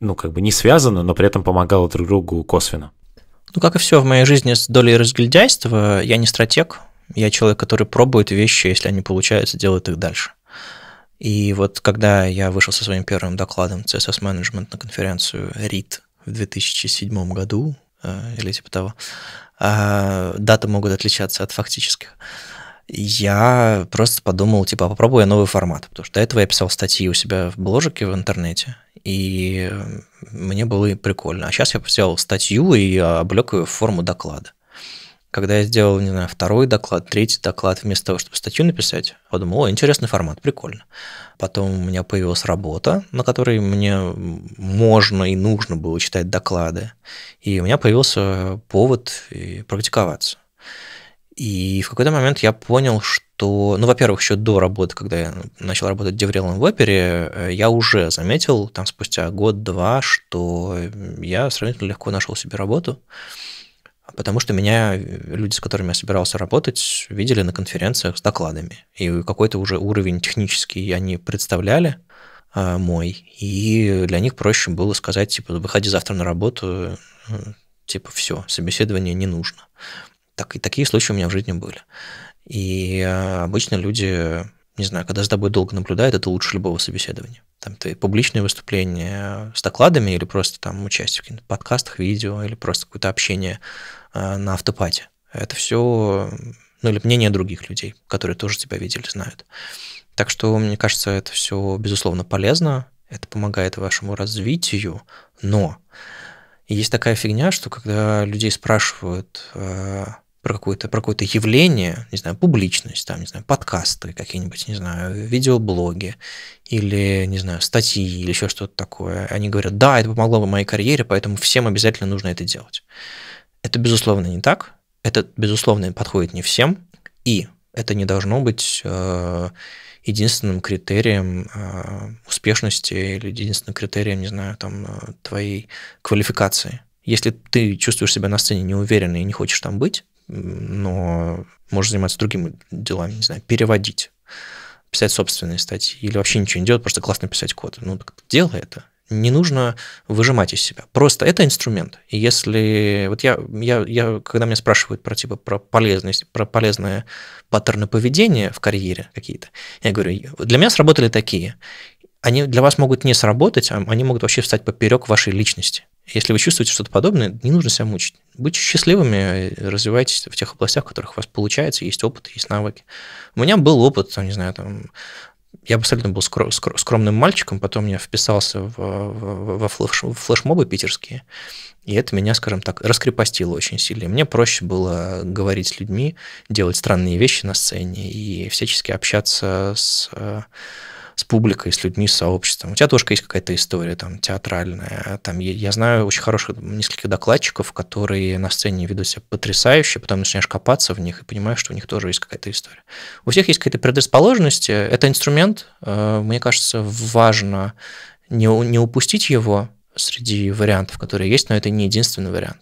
ну, как бы не связано, но при этом помогало друг другу косвенно? Ну, как и все в моей жизни с долей разгильдяйства, я не стратег, я человек, который пробует вещи, если они получаются, делает их дальше. И вот когда я вышел со своим первым докладом CSS Management на конференцию RIT в 2007 году, э, или типа того, а, даты могут отличаться от фактических. Я просто подумал, типа, «А попробую я новый формат, потому что до этого я писал статьи у себя в бложике в интернете, и мне было прикольно. А сейчас я взял статью и облег ее в форму доклада. Когда я сделал, не знаю, второй доклад, третий доклад, вместо того, чтобы статью написать, подумал, о, интересный формат, прикольно. Потом у меня появилась работа, на которой мне можно и нужно было читать доклады. И у меня появился повод э, практиковаться. И в какой-то момент я понял, что, ну, во-первых, еще до работы, когда я начал работать деврелом в опере, э, я уже заметил, там, спустя год-два, что я сравнительно легко нашел себе работу. Uh, потому что меня э, люди, с которыми я собирался работать, видели на конференциях с докладами. И какой-то уже уровень технический они представляли а, мой, и для них проще было сказать, типа, выходи завтра на работу, э, типа, все, собеседование не нужно. Так, и такие случаи у меня в жизни были. И э, обычно люди, не знаю, когда за тобой долго наблюдают, это лучше любого собеседования. Там ты публичные выступления с докладами или просто там участие в каких-то подкастах, видео или просто какое-то общение Э, на автопате. Это все, ну или мнение других людей, которые тоже тебя видели, знают. Так что, мне кажется, это все, безусловно, полезно, это помогает вашему развитию, но есть такая фигня, что когда людей спрашивают э, про какое-то про какое-то явление, не знаю, публичность, там, не знаю, подкасты какие-нибудь, не знаю, видеоблоги или, не знаю, статьи или еще что-то такое, они говорят, да, это помогло бы моей карьере, поэтому всем обязательно нужно это делать. Это, безусловно, не так. Это, безусловно, подходит не всем. И это не должно быть э, единственным критерием э, успешности или единственным критерием, не знаю, там, э, твоей квалификации. Если ты чувствуешь себя на сцене неуверенно и не хочешь там быть, но можешь заниматься другими делами, не знаю, переводить, писать собственные статьи или вообще ничего не делать, просто классно писать код. Ну, так делай это не нужно выжимать из себя. Просто это инструмент. И если вот я, я, я когда меня спрашивают про типа про полезность, про полезные паттерны поведения в карьере какие-то, я говорю, для меня сработали такие. Они для вас могут не сработать, а они могут вообще встать поперек вашей личности. Если вы чувствуете что-то подобное, не нужно себя мучить. Будьте счастливыми, развивайтесь в тех областях, в которых у вас получается, есть опыт, есть навыки. У меня был опыт, там, не знаю, там, я абсолютно был скром, скромным мальчиком, потом я вписался в, в, во флешмобы питерские, и это меня, скажем так, раскрепостило очень сильно. мне проще было говорить с людьми, делать странные вещи на сцене и всячески общаться с э, с публикой, с людьми, с сообществом. У тебя тоже есть какая-то история там театральная. Там, я, я знаю очень хороших нескольких докладчиков, которые на сцене ведут себя потрясающе, потом начинаешь копаться в них и понимаешь, что у них тоже есть какая-то история. У всех есть какая-то предрасположенность. Э, это инструмент, э, мне кажется, важно не, не упустить его среди вариантов, которые есть, но это не единственный вариант.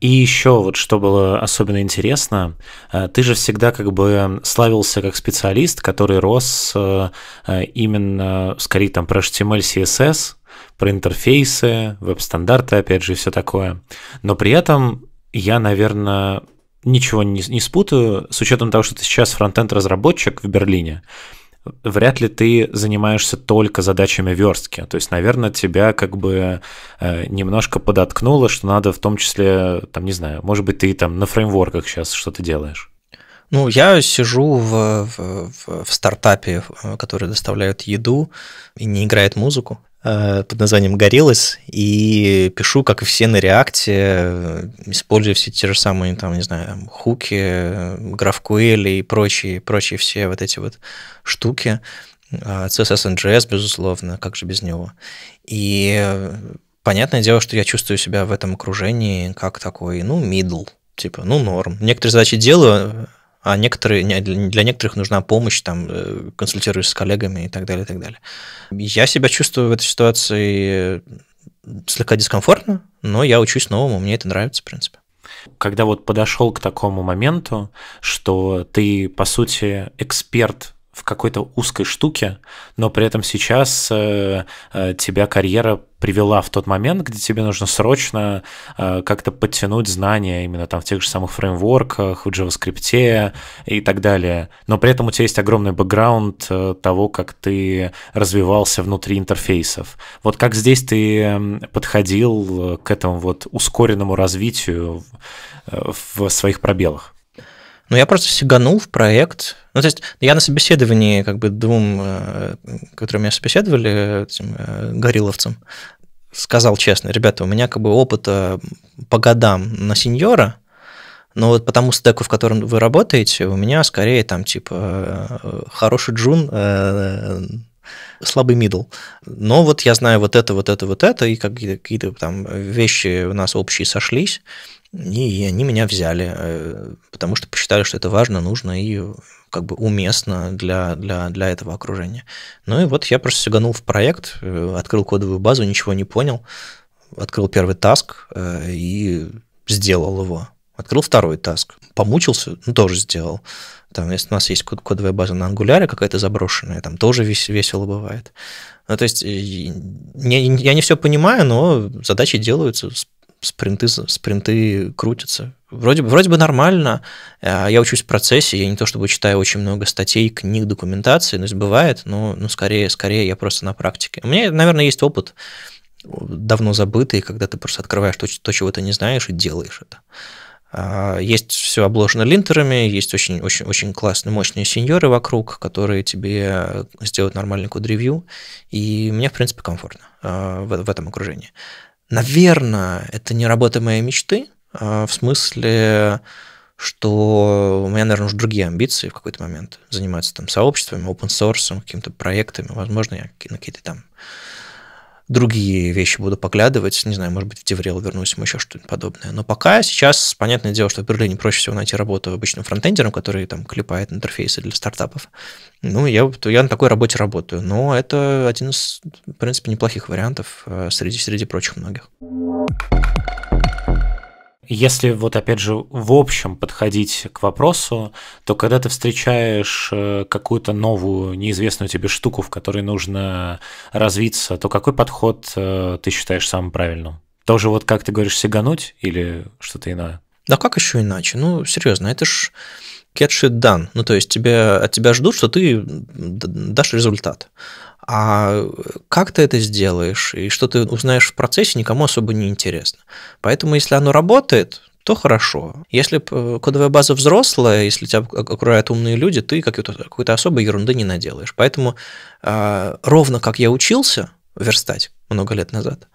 И еще вот что было особенно интересно, э, ты же всегда как бы славился как специалист, который рос э, э, именно, скорее там, про HTML, CSS, эм про интерфейсы, веб-стандарты, опять же, и все такое. Но при этом я, наверное, ничего не, не спутаю, с учетом того, что ты сейчас фронтенд-разработчик в Берлине вряд ли ты занимаешься только задачами верстки. То есть, наверное, тебя как бы э, немножко подоткнуло, что надо в том числе, там, не знаю, может быть, ты там на фреймворках сейчас что-то делаешь. Ну, я сижу в, в, в стартапе, э, который доставляет еду и не играет музыку. Э, под названием «Гориллас», и пишу, как и все, на реакте, э, используя все те же самые, там, не знаю, хуки, графкуэли и прочие, прочие все вот эти вот штуки. Э, CSS NGS, безусловно, как же без него. И понятное дело, что я чувствую себя в этом окружении как такой, ну, middle, типа, ну, норм. Некоторые задачи делаю, а некоторые, для некоторых нужна помощь, там, э, консультируюсь с коллегами и так далее, и так далее. Я себя чувствую в этой ситуации э, слегка дискомфортно, но я учусь новому, мне это нравится, в принципе. Когда вот подошел к такому моменту, что ты, по сути, эксперт в какой-то узкой штуке, но при этом сейчас э, э, тебя карьера привела в тот момент, где тебе нужно срочно э, как-то подтянуть знания именно там в тех же самых фреймворках, в JavaScript и так далее. Но при этом у тебя есть огромный бэкграунд того, как ты развивался внутри интерфейсов. Вот как здесь ты подходил к этому вот ускоренному развитию в своих пробелах? Но ну, я просто сиганул в проект. Ну, то есть я на собеседовании как бы двум, э, которые меня собеседовали, этим, э, гориловцам, сказал честно, ребята, у меня как бы опыта по годам на сеньора, но вот по тому стеку, в котором вы работаете, у меня скорее там типа э, хороший джун слабый мидл. Но вот я знаю вот это, вот это, вот это, и какие-то, какие-то там вещи у нас общие сошлись, и они меня взяли, э, потому что посчитали, что это важно, нужно и как бы уместно для, для, для этого окружения. Ну и вот я просто сиганул в проект, э, открыл кодовую базу, ничего не понял, открыл первый таск э, и сделал его. Открыл второй таск, помучился, ну тоже сделал. Там, если у нас есть код кодовая база на ангуляре какая-то заброшенная, там тоже вес весело бывает. Ну, то есть я, я не все понимаю, но задачи делаются, спринты, спринты крутятся. Вроде, вроде бы нормально. А, я учусь в процессе, я не то чтобы читаю очень много статей, книг, документации, но бывает, но ну, скорее, скорее я просто на практике. У меня, наверное, есть опыт давно забытый, когда ты просто открываешь то, то чего ты не знаешь, и делаешь это. А, есть все обложено линтерами, есть очень-очень-очень классные, мощные сеньоры вокруг, которые тебе э, сделают нормальный код-ревью, и мне, в принципе, комфортно а, в, в этом окружении. Наверное, это не работа моей мечты, а, в смысле, что у меня, наверное, уже другие амбиции в какой-то момент заниматься там сообществами, open source, какими-то проектами, возможно, я на какие-то там другие вещи буду поглядывать. Не знаю, может быть, в Деврел вернусь, ему еще что-нибудь подобное. Но пока сейчас, понятное дело, что в Берлине проще всего найти работу обычным фронтендером, который там клепает интерфейсы для стартапов. Ну, я, я на такой работе работаю. Но это один из, в принципе, неплохих вариантов э, среди, среди прочих многих. Если вот опять же в общем подходить к вопросу, то когда ты встречаешь э, какую-то новую, неизвестную тебе штуку, в которой нужно развиться, то какой подход э, ты считаешь самым правильным? Тоже вот как ты говоришь, сигануть или что-то иное? Да как еще иначе? Ну, серьезно, это ж catch it done. Ну, то есть тебе, от тебя ждут, что ты дашь результат. А как ты это сделаешь и что ты узнаешь в процессе, никому особо не интересно. Поэтому, если оно работает, то хорошо. Если э, кодовая база взрослая, если тебя окружают умные люди, ты какой-то, какой-то особой ерунды не наделаешь. Поэтому э, ровно как я учился верстать много лет назад,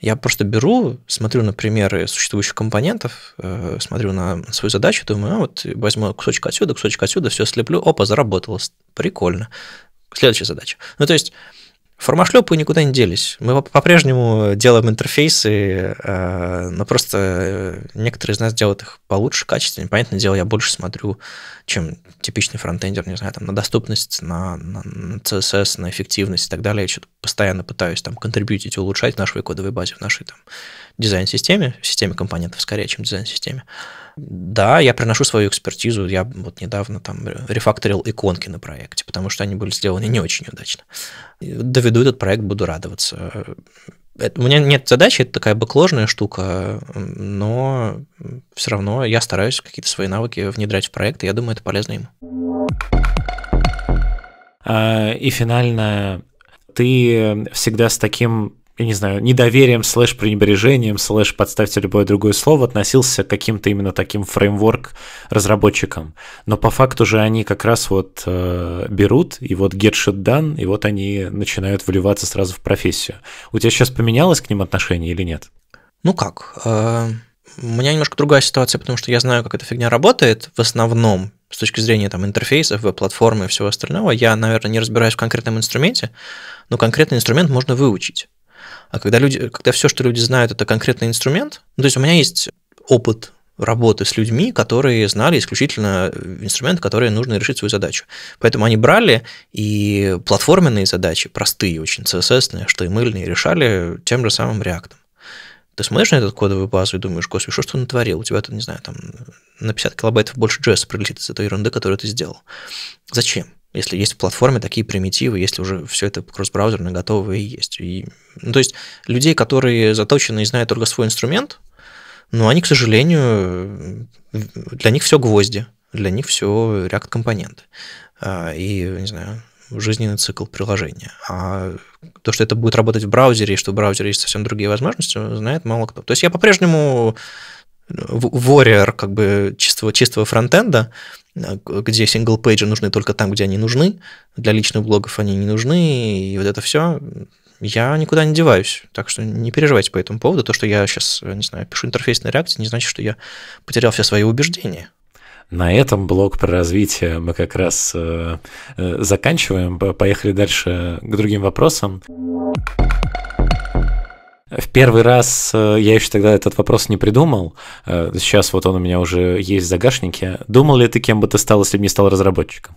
я просто беру, смотрю на примеры существующих компонентов, э, смотрю на свою задачу, думаю, а вот возьму кусочек отсюда, кусочек отсюда, все слеплю, опа, заработалось, прикольно. Следующая задача. Ну, то есть Формашлепы никуда не делись. Мы по-прежнему делаем интерфейсы, э, но просто э, некоторые из нас делают их получше, качественнее. Понятное дело, я больше смотрю, чем типичный фронтендер, не знаю, там, на доступность, на, на, на CSS, на эффективность и так далее. Я что-то постоянно пытаюсь там контрибьютить, улучшать в нашей кодовой базе, в нашей там дизайн-системе, в системе компонентов скорее, чем дизайн-системе. Uh, да, я приношу свою экспертизу. Я вот недавно там рефакторил иконки на проекте, потому что они были сделаны не очень удачно. Доведу этот проект, буду радоваться. Это, у меня нет задачи, это такая бэкложная штука, но все равно я стараюсь какие-то свои навыки внедрять в проект, и я думаю, это полезно им. А, и финально, ты всегда с таким я не знаю, недоверием, слэш пренебрежением, слэш подставьте любое другое слово, относился к каким-то именно таким фреймворк разработчикам. Но по факту же они как раз вот э, берут, и вот get shit done, и вот они начинают вливаться сразу в профессию. У тебя сейчас поменялось к ним отношение или нет? Ну как, э, у меня немножко другая ситуация, потому что я знаю, как эта фигня работает в основном, с точки зрения там, интерфейсов, веб-платформы и всего остального, я, наверное, не разбираюсь в конкретном инструменте, но конкретный инструмент можно выучить. А когда, люди, когда все, что люди знают, это конкретный инструмент, ну, то есть у меня есть опыт работы с людьми, которые знали исключительно э, инструменты, которые нужно решить свою задачу. Поэтому они брали и платформенные задачи, простые очень, CSS, мыльные, решали тем же самым React. Ты смотришь на этот кодовую базу и думаешь, господи, что ж ты натворил? У тебя, это, не знаю, там на 50 килобайтов больше JS прилетит из этой ерунды, которую ты сделал. Зачем? Если есть в платформе такие примитивы, если уже все это кросс-браузерно готово и есть. И, ну, то есть людей, которые заточены и знают только свой инструмент, но они, к сожалению, для них все гвозди, для них все React-компоненты. А, и, не знаю, жизненный цикл приложения. А то, что это будет работать в браузере, и что в браузере есть совсем другие возможности, знает мало кто. То есть я по-прежнему ну, warrior как бы чистого, чистого фронтенда, где сингл-пейджи нужны только там, где они нужны, для личных блогов они не нужны, и вот это все, я никуда не деваюсь. Так что не переживайте по этому поводу. То, что я сейчас, э, не знаю, пишу интерфейс на React, не значит, что я потерял все свои убеждения. На этом блок про развитие мы как раз э, э заканчиваем. Поехали дальше к другим вопросам. В первый раз э, я еще тогда этот вопрос не придумал. Э, сейчас вот он у меня уже есть в загашнике. Думал ли ты, кем бы ты стал, если бы не стал разработчиком?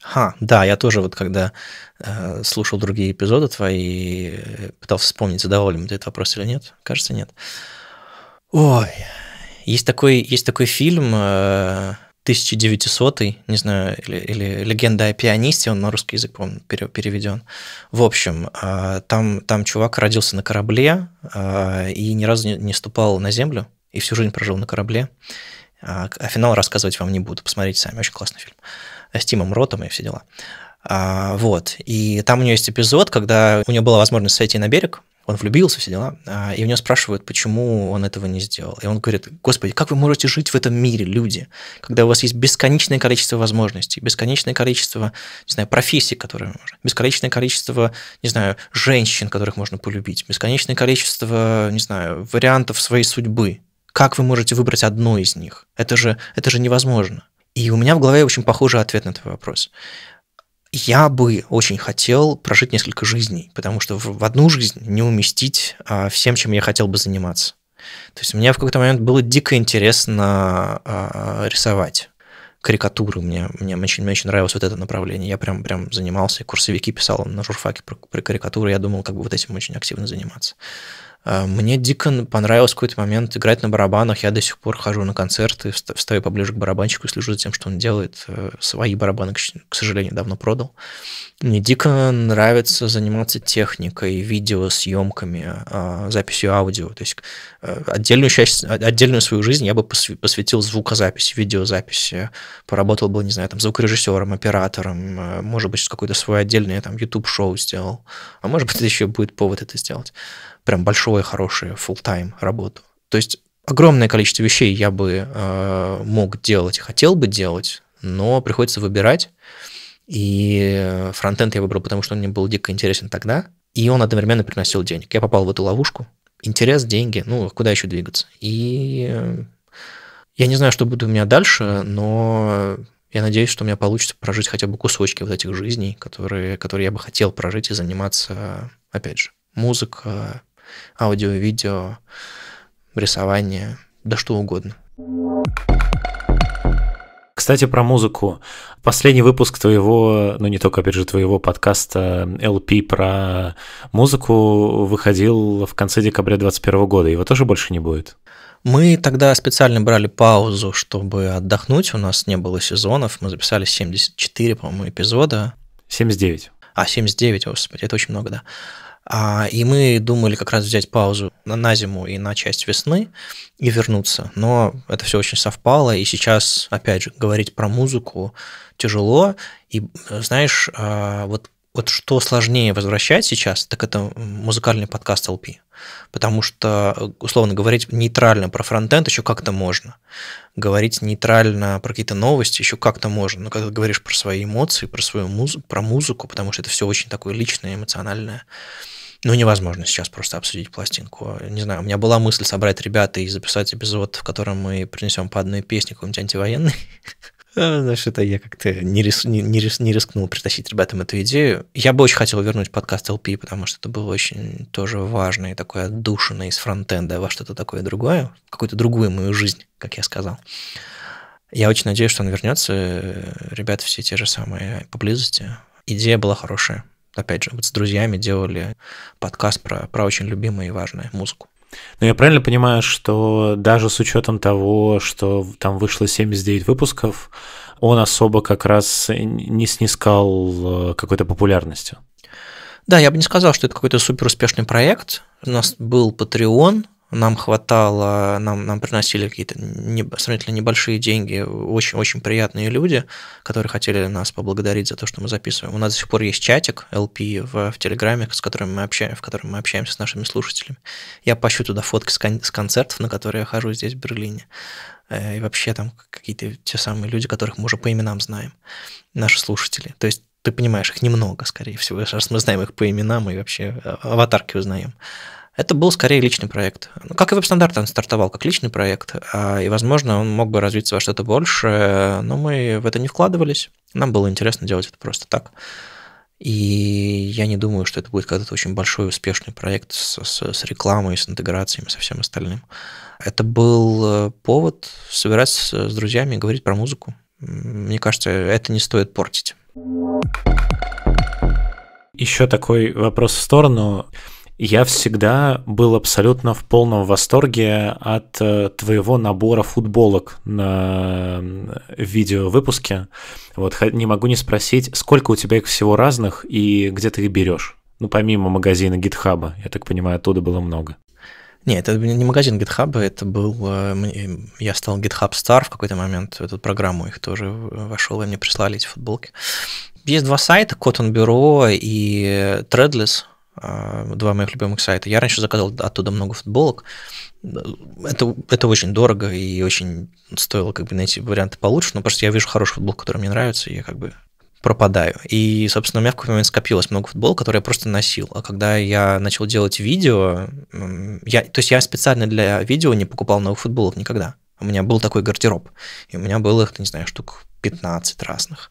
Ха, да, я тоже вот когда э, слушал другие эпизоды твои, пытался вспомнить, задавал ли мне этот вопрос или нет. Кажется, нет. Ой, есть такой, есть такой фильм, э, 1900 не знаю, или, или «Легенда о пианисте», он на русский язык, по-моему, переведен. В общем, а, там, там чувак родился на корабле а, и ни разу не, не ступал на землю, и всю жизнь прожил на корабле. А, а финал рассказывать вам не буду, посмотрите сами, очень классный фильм. С Тимом Ротом и все дела. Вот, и там у нее есть эпизод, когда у нее была возможность сойти на берег, он влюбился, все дела, а, и у него спрашивают, почему он этого не сделал. И он говорит, господи, как вы можете жить в этом мире, люди, когда у вас есть бесконечное количество возможностей, бесконечное количество, не знаю, профессий, которые можно, бесконечное количество, не знаю, женщин, которых можно полюбить, бесконечное количество, не знаю, вариантов своей судьбы. Как вы можете выбрать одно из них? Это же, это же невозможно. И у меня в голове очень похожий ответ на твой вопрос я бы очень хотел прожить несколько жизней, потому что в одну жизнь не уместить а, всем, чем я хотел бы заниматься. То есть мне в какой-то момент было дико интересно а, рисовать карикатуры. Мне, мне, очень, мне очень нравилось вот это направление. Я прям, прям занимался, курсовики писал на журфаке про, про карикатуры. Я думал, как бы вот этим очень активно заниматься. А, мне дико понравилось в какой-то момент играть на барабанах. Я до сих пор хожу на концерты, встаю поближе к барабанщику и слежу за тем, что он делает. Э, свои барабаны, к сожалению, давно продал. Мне дико нравится заниматься техникой, видеосъемками, а, записью аудио. То есть э, отдельную, часть, а, отдельную свою жизнь я бы посвятил звукозаписи, видеозаписи. Поработал бы, не знаю, там, звукорежиссером, оператором. Э, может быть, какой-то свой отдельный там YouTube-шоу сделал. А может быть, еще будет повод это сделать прям большое, хорошее, full time работу. То есть огромное количество вещей я бы э, мог делать, хотел бы делать, но приходится выбирать. И фронтенд я выбрал, потому что он мне был дико интересен тогда, и он одновременно приносил денег. Я попал в эту ловушку. Интерес, деньги, ну, куда еще двигаться? И э, я не знаю, что будет у меня дальше, но я надеюсь, что у меня получится прожить хотя бы кусочки вот этих жизней, которые, которые я бы хотел прожить и заниматься, опять же, музыка, аудио, видео, рисование, да что угодно. Кстати, про музыку. Последний выпуск твоего, ну не только, опять же, твоего подкаста LP про музыку выходил в конце декабря 2021 года. Его тоже больше не будет? Мы тогда специально брали паузу, чтобы отдохнуть. У нас не было сезонов. Мы записали 74, по-моему, эпизода. 79. А, 79, господи, это очень много, да. А, и мы думали как раз взять паузу на зиму и на часть весны и вернуться. Но это все очень совпало, и сейчас, опять же, говорить про музыку тяжело. И знаешь, а, вот вот что сложнее возвращать сейчас, так это музыкальный подкаст LP. Потому что, условно, говорить нейтрально про фронтенд еще как-то можно. Говорить нейтрально про какие-то новости еще как-то можно. Но когда ты говоришь про свои эмоции, про свою музыку, про музыку, потому что это все очень такое личное, эмоциональное, ну, невозможно сейчас просто обсудить пластинку. Не знаю, у меня была мысль собрать ребята и записать эпизод, в котором мы принесем по одной песне какой-нибудь антивоенной. А, знаешь, это я как-то не, рис, не, не, рис, не рискнул притащить ребятам эту идею. Я бы очень хотел вернуть подкаст LP, потому что это было очень тоже важное, такое отдушенное из фронтенда во что-то такое другое, какую-то другую мою жизнь, как я сказал. Я очень надеюсь, что он вернется. Ребята все те же самые поблизости. Идея была хорошая опять же, вот с друзьями делали подкаст про, про очень любимую и важную музыку. Но ну, я правильно понимаю, что даже с учетом того, что там вышло 79 выпусков, он особо как раз не снискал э, какой-то популярностью? Да, я бы не сказал, что это какой-то супер успешный проект. У нас был Patreon, нам хватало, нам, нам приносили какие-то не, сравнительно небольшие деньги, очень-очень приятные люди, которые хотели нас поблагодарить за то, что мы записываем. У нас до сих пор есть чатик LP в, в Телеграме, с которым мы общаем, в котором мы общаемся с нашими слушателями. Я пощу туда фотки с, кон- с концертов, на которые я хожу здесь, в Берлине. Э, и вообще там какие-то те самые люди, которых мы уже по именам знаем, наши слушатели. То есть ты понимаешь, их немного, скорее всего, раз мы знаем их по именам и вообще э, аватарки узнаем. Это был скорее личный проект. Ну, как и веб-стандарт, он стартовал как личный проект, а, и, возможно, он мог бы развиться во что-то больше, но мы в это не вкладывались. Нам было интересно делать это просто так. И я не думаю, что это будет когда-то очень большой успешный проект с, с, с рекламой, с интеграциями, со всем остальным. Это был э, повод собираться с друзьями и говорить про музыку. Мне кажется, это не стоит портить. Еще такой вопрос в сторону я всегда был абсолютно в полном восторге от э, твоего набора футболок на э, видеовыпуске. Вот не могу не спросить, сколько у тебя их всего разных и где ты их берешь? Ну, помимо магазина гитхаба, я так понимаю, оттуда было много. Нет, это не магазин GitHub, это был... Э, я стал GitHub Star в какой-то момент, в эту программу их тоже вошел, и мне прислали эти футболки. Есть два сайта, Cotton Bureau и Threadless — Э, два моих любимых сайта. Я раньше заказывал оттуда много футболок. Это, это очень дорого и очень стоило как бы найти варианты получше, но просто я вижу хороший футбол, который мне нравится, и я как бы пропадаю. И, собственно, у меня в какой-то момент скопилось много футбол, которые я просто носил. А когда я начал делать видео, я, то есть я специально для видео не покупал новых футболок никогда. У меня был такой гардероб, и у меня было их, не знаю, штук 15 разных.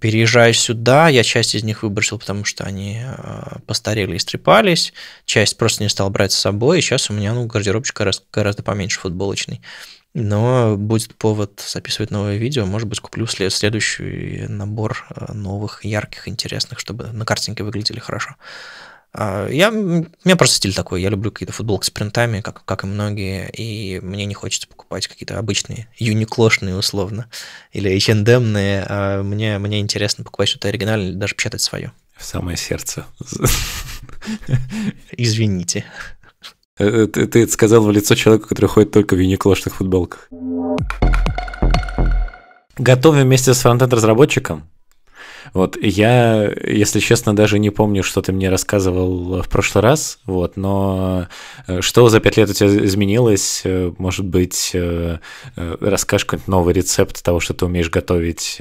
Переезжая сюда, я часть из них выбросил, потому что они э, постарели и стрепались. Часть просто не стал брать с собой, и сейчас у меня ну, гардеробчик гораздо, гораздо поменьше футболочный. Но будет повод записывать новое видео, может быть, куплю следующий набор э, новых, ярких, интересных, чтобы на картинке выглядели хорошо. А, я, у меня просто стиль такой. Я люблю какие-то футболки с принтами, как, как и многие, и мне не хочется покупать какие-то обычные, юниклошные условно, или hm Мне, мне интересно покупать что-то оригинальное, даже печатать свое. В самое сердце. Извините. Э, э, ты, ты это сказал в лицо человеку, который ходит только в юниклошных футболках. Готовим вместе с фронтенд-разработчиком вот, я, если честно, даже не помню, что ты мне рассказывал в прошлый раз, вот, но э, что за пять лет у тебя изменилось? Э, может быть, э, расскажешь какой-нибудь новый рецепт того, что ты умеешь готовить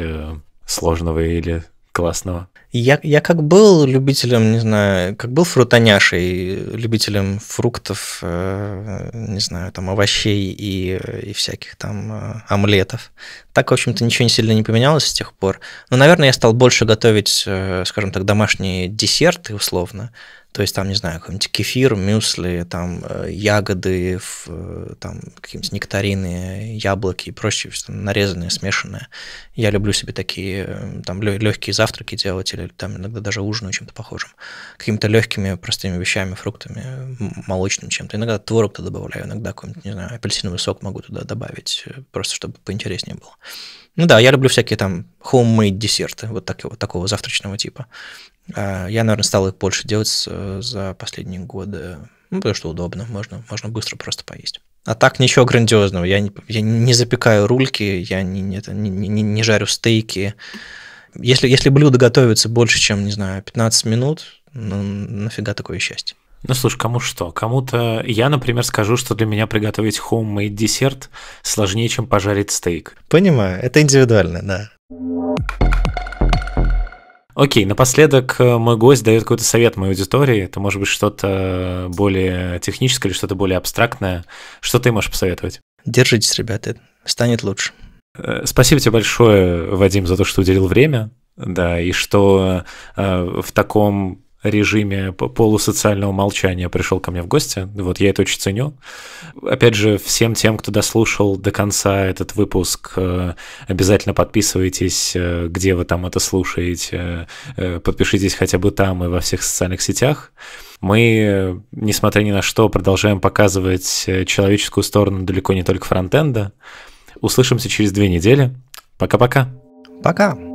сложного или классного? Я, я как был любителем, не знаю, как был фрутоняшей, любителем фруктов, э, не знаю, там овощей и, и всяких там э, омлетов. Так, в общем-то, ничего не сильно не поменялось с тех пор. Но, наверное, я стал больше готовить, э, скажем так, домашние десерты условно. То есть там, не знаю, какой-нибудь кефир, мюсли, там э, ягоды, э, там какие-нибудь нектарины, яблоки и прочее, все нарезанное, смешанное. Я люблю себе такие э, там легкие завтраки делать или там иногда даже ужинаю чем-то похожим. Какими-то легкими простыми вещами, фруктами, молочным чем-то. Иногда творог-то добавляю, иногда какой-нибудь, не знаю, апельсиновый сок могу туда добавить, просто чтобы поинтереснее было. Ну да, я люблю всякие там homemade десерты, вот, так, вот такого завтрачного типа. А, я, наверное, стал их больше делать за последние годы, ну, потому что удобно, можно, можно быстро просто поесть. А так ничего грандиозного, я не, я не запекаю рульки, я не, не, не, не жарю стейки. Если, если блюдо готовится больше, чем, не знаю, 15 минут, ну, нафига такое счастье? Ну, слушай, кому что? Кому-то... Я, например, скажу, что для меня приготовить homemade десерт сложнее, чем пожарить стейк. Понимаю, это индивидуально, да. Окей, напоследок э, мой гость дает какой-то совет моей аудитории. Это может быть что-то э, более техническое или что-то более абстрактное. Что ты можешь посоветовать? Держитесь, ребята, станет лучше. Э, спасибо тебе большое, Вадим, за то, что уделил время. Да, и что э, в таком режиме полусоциального молчания пришел ко мне в гости. Вот я это очень ценю. Опять же, всем тем, кто дослушал до конца этот выпуск, э, обязательно подписывайтесь, э, где вы там это слушаете. Э, подпишитесь хотя бы там и во всех социальных сетях. Мы, несмотря ни на что, продолжаем показывать человеческую сторону далеко не только фронтенда. Услышимся через две недели. Пока-пока. Пока. -пока. Пока.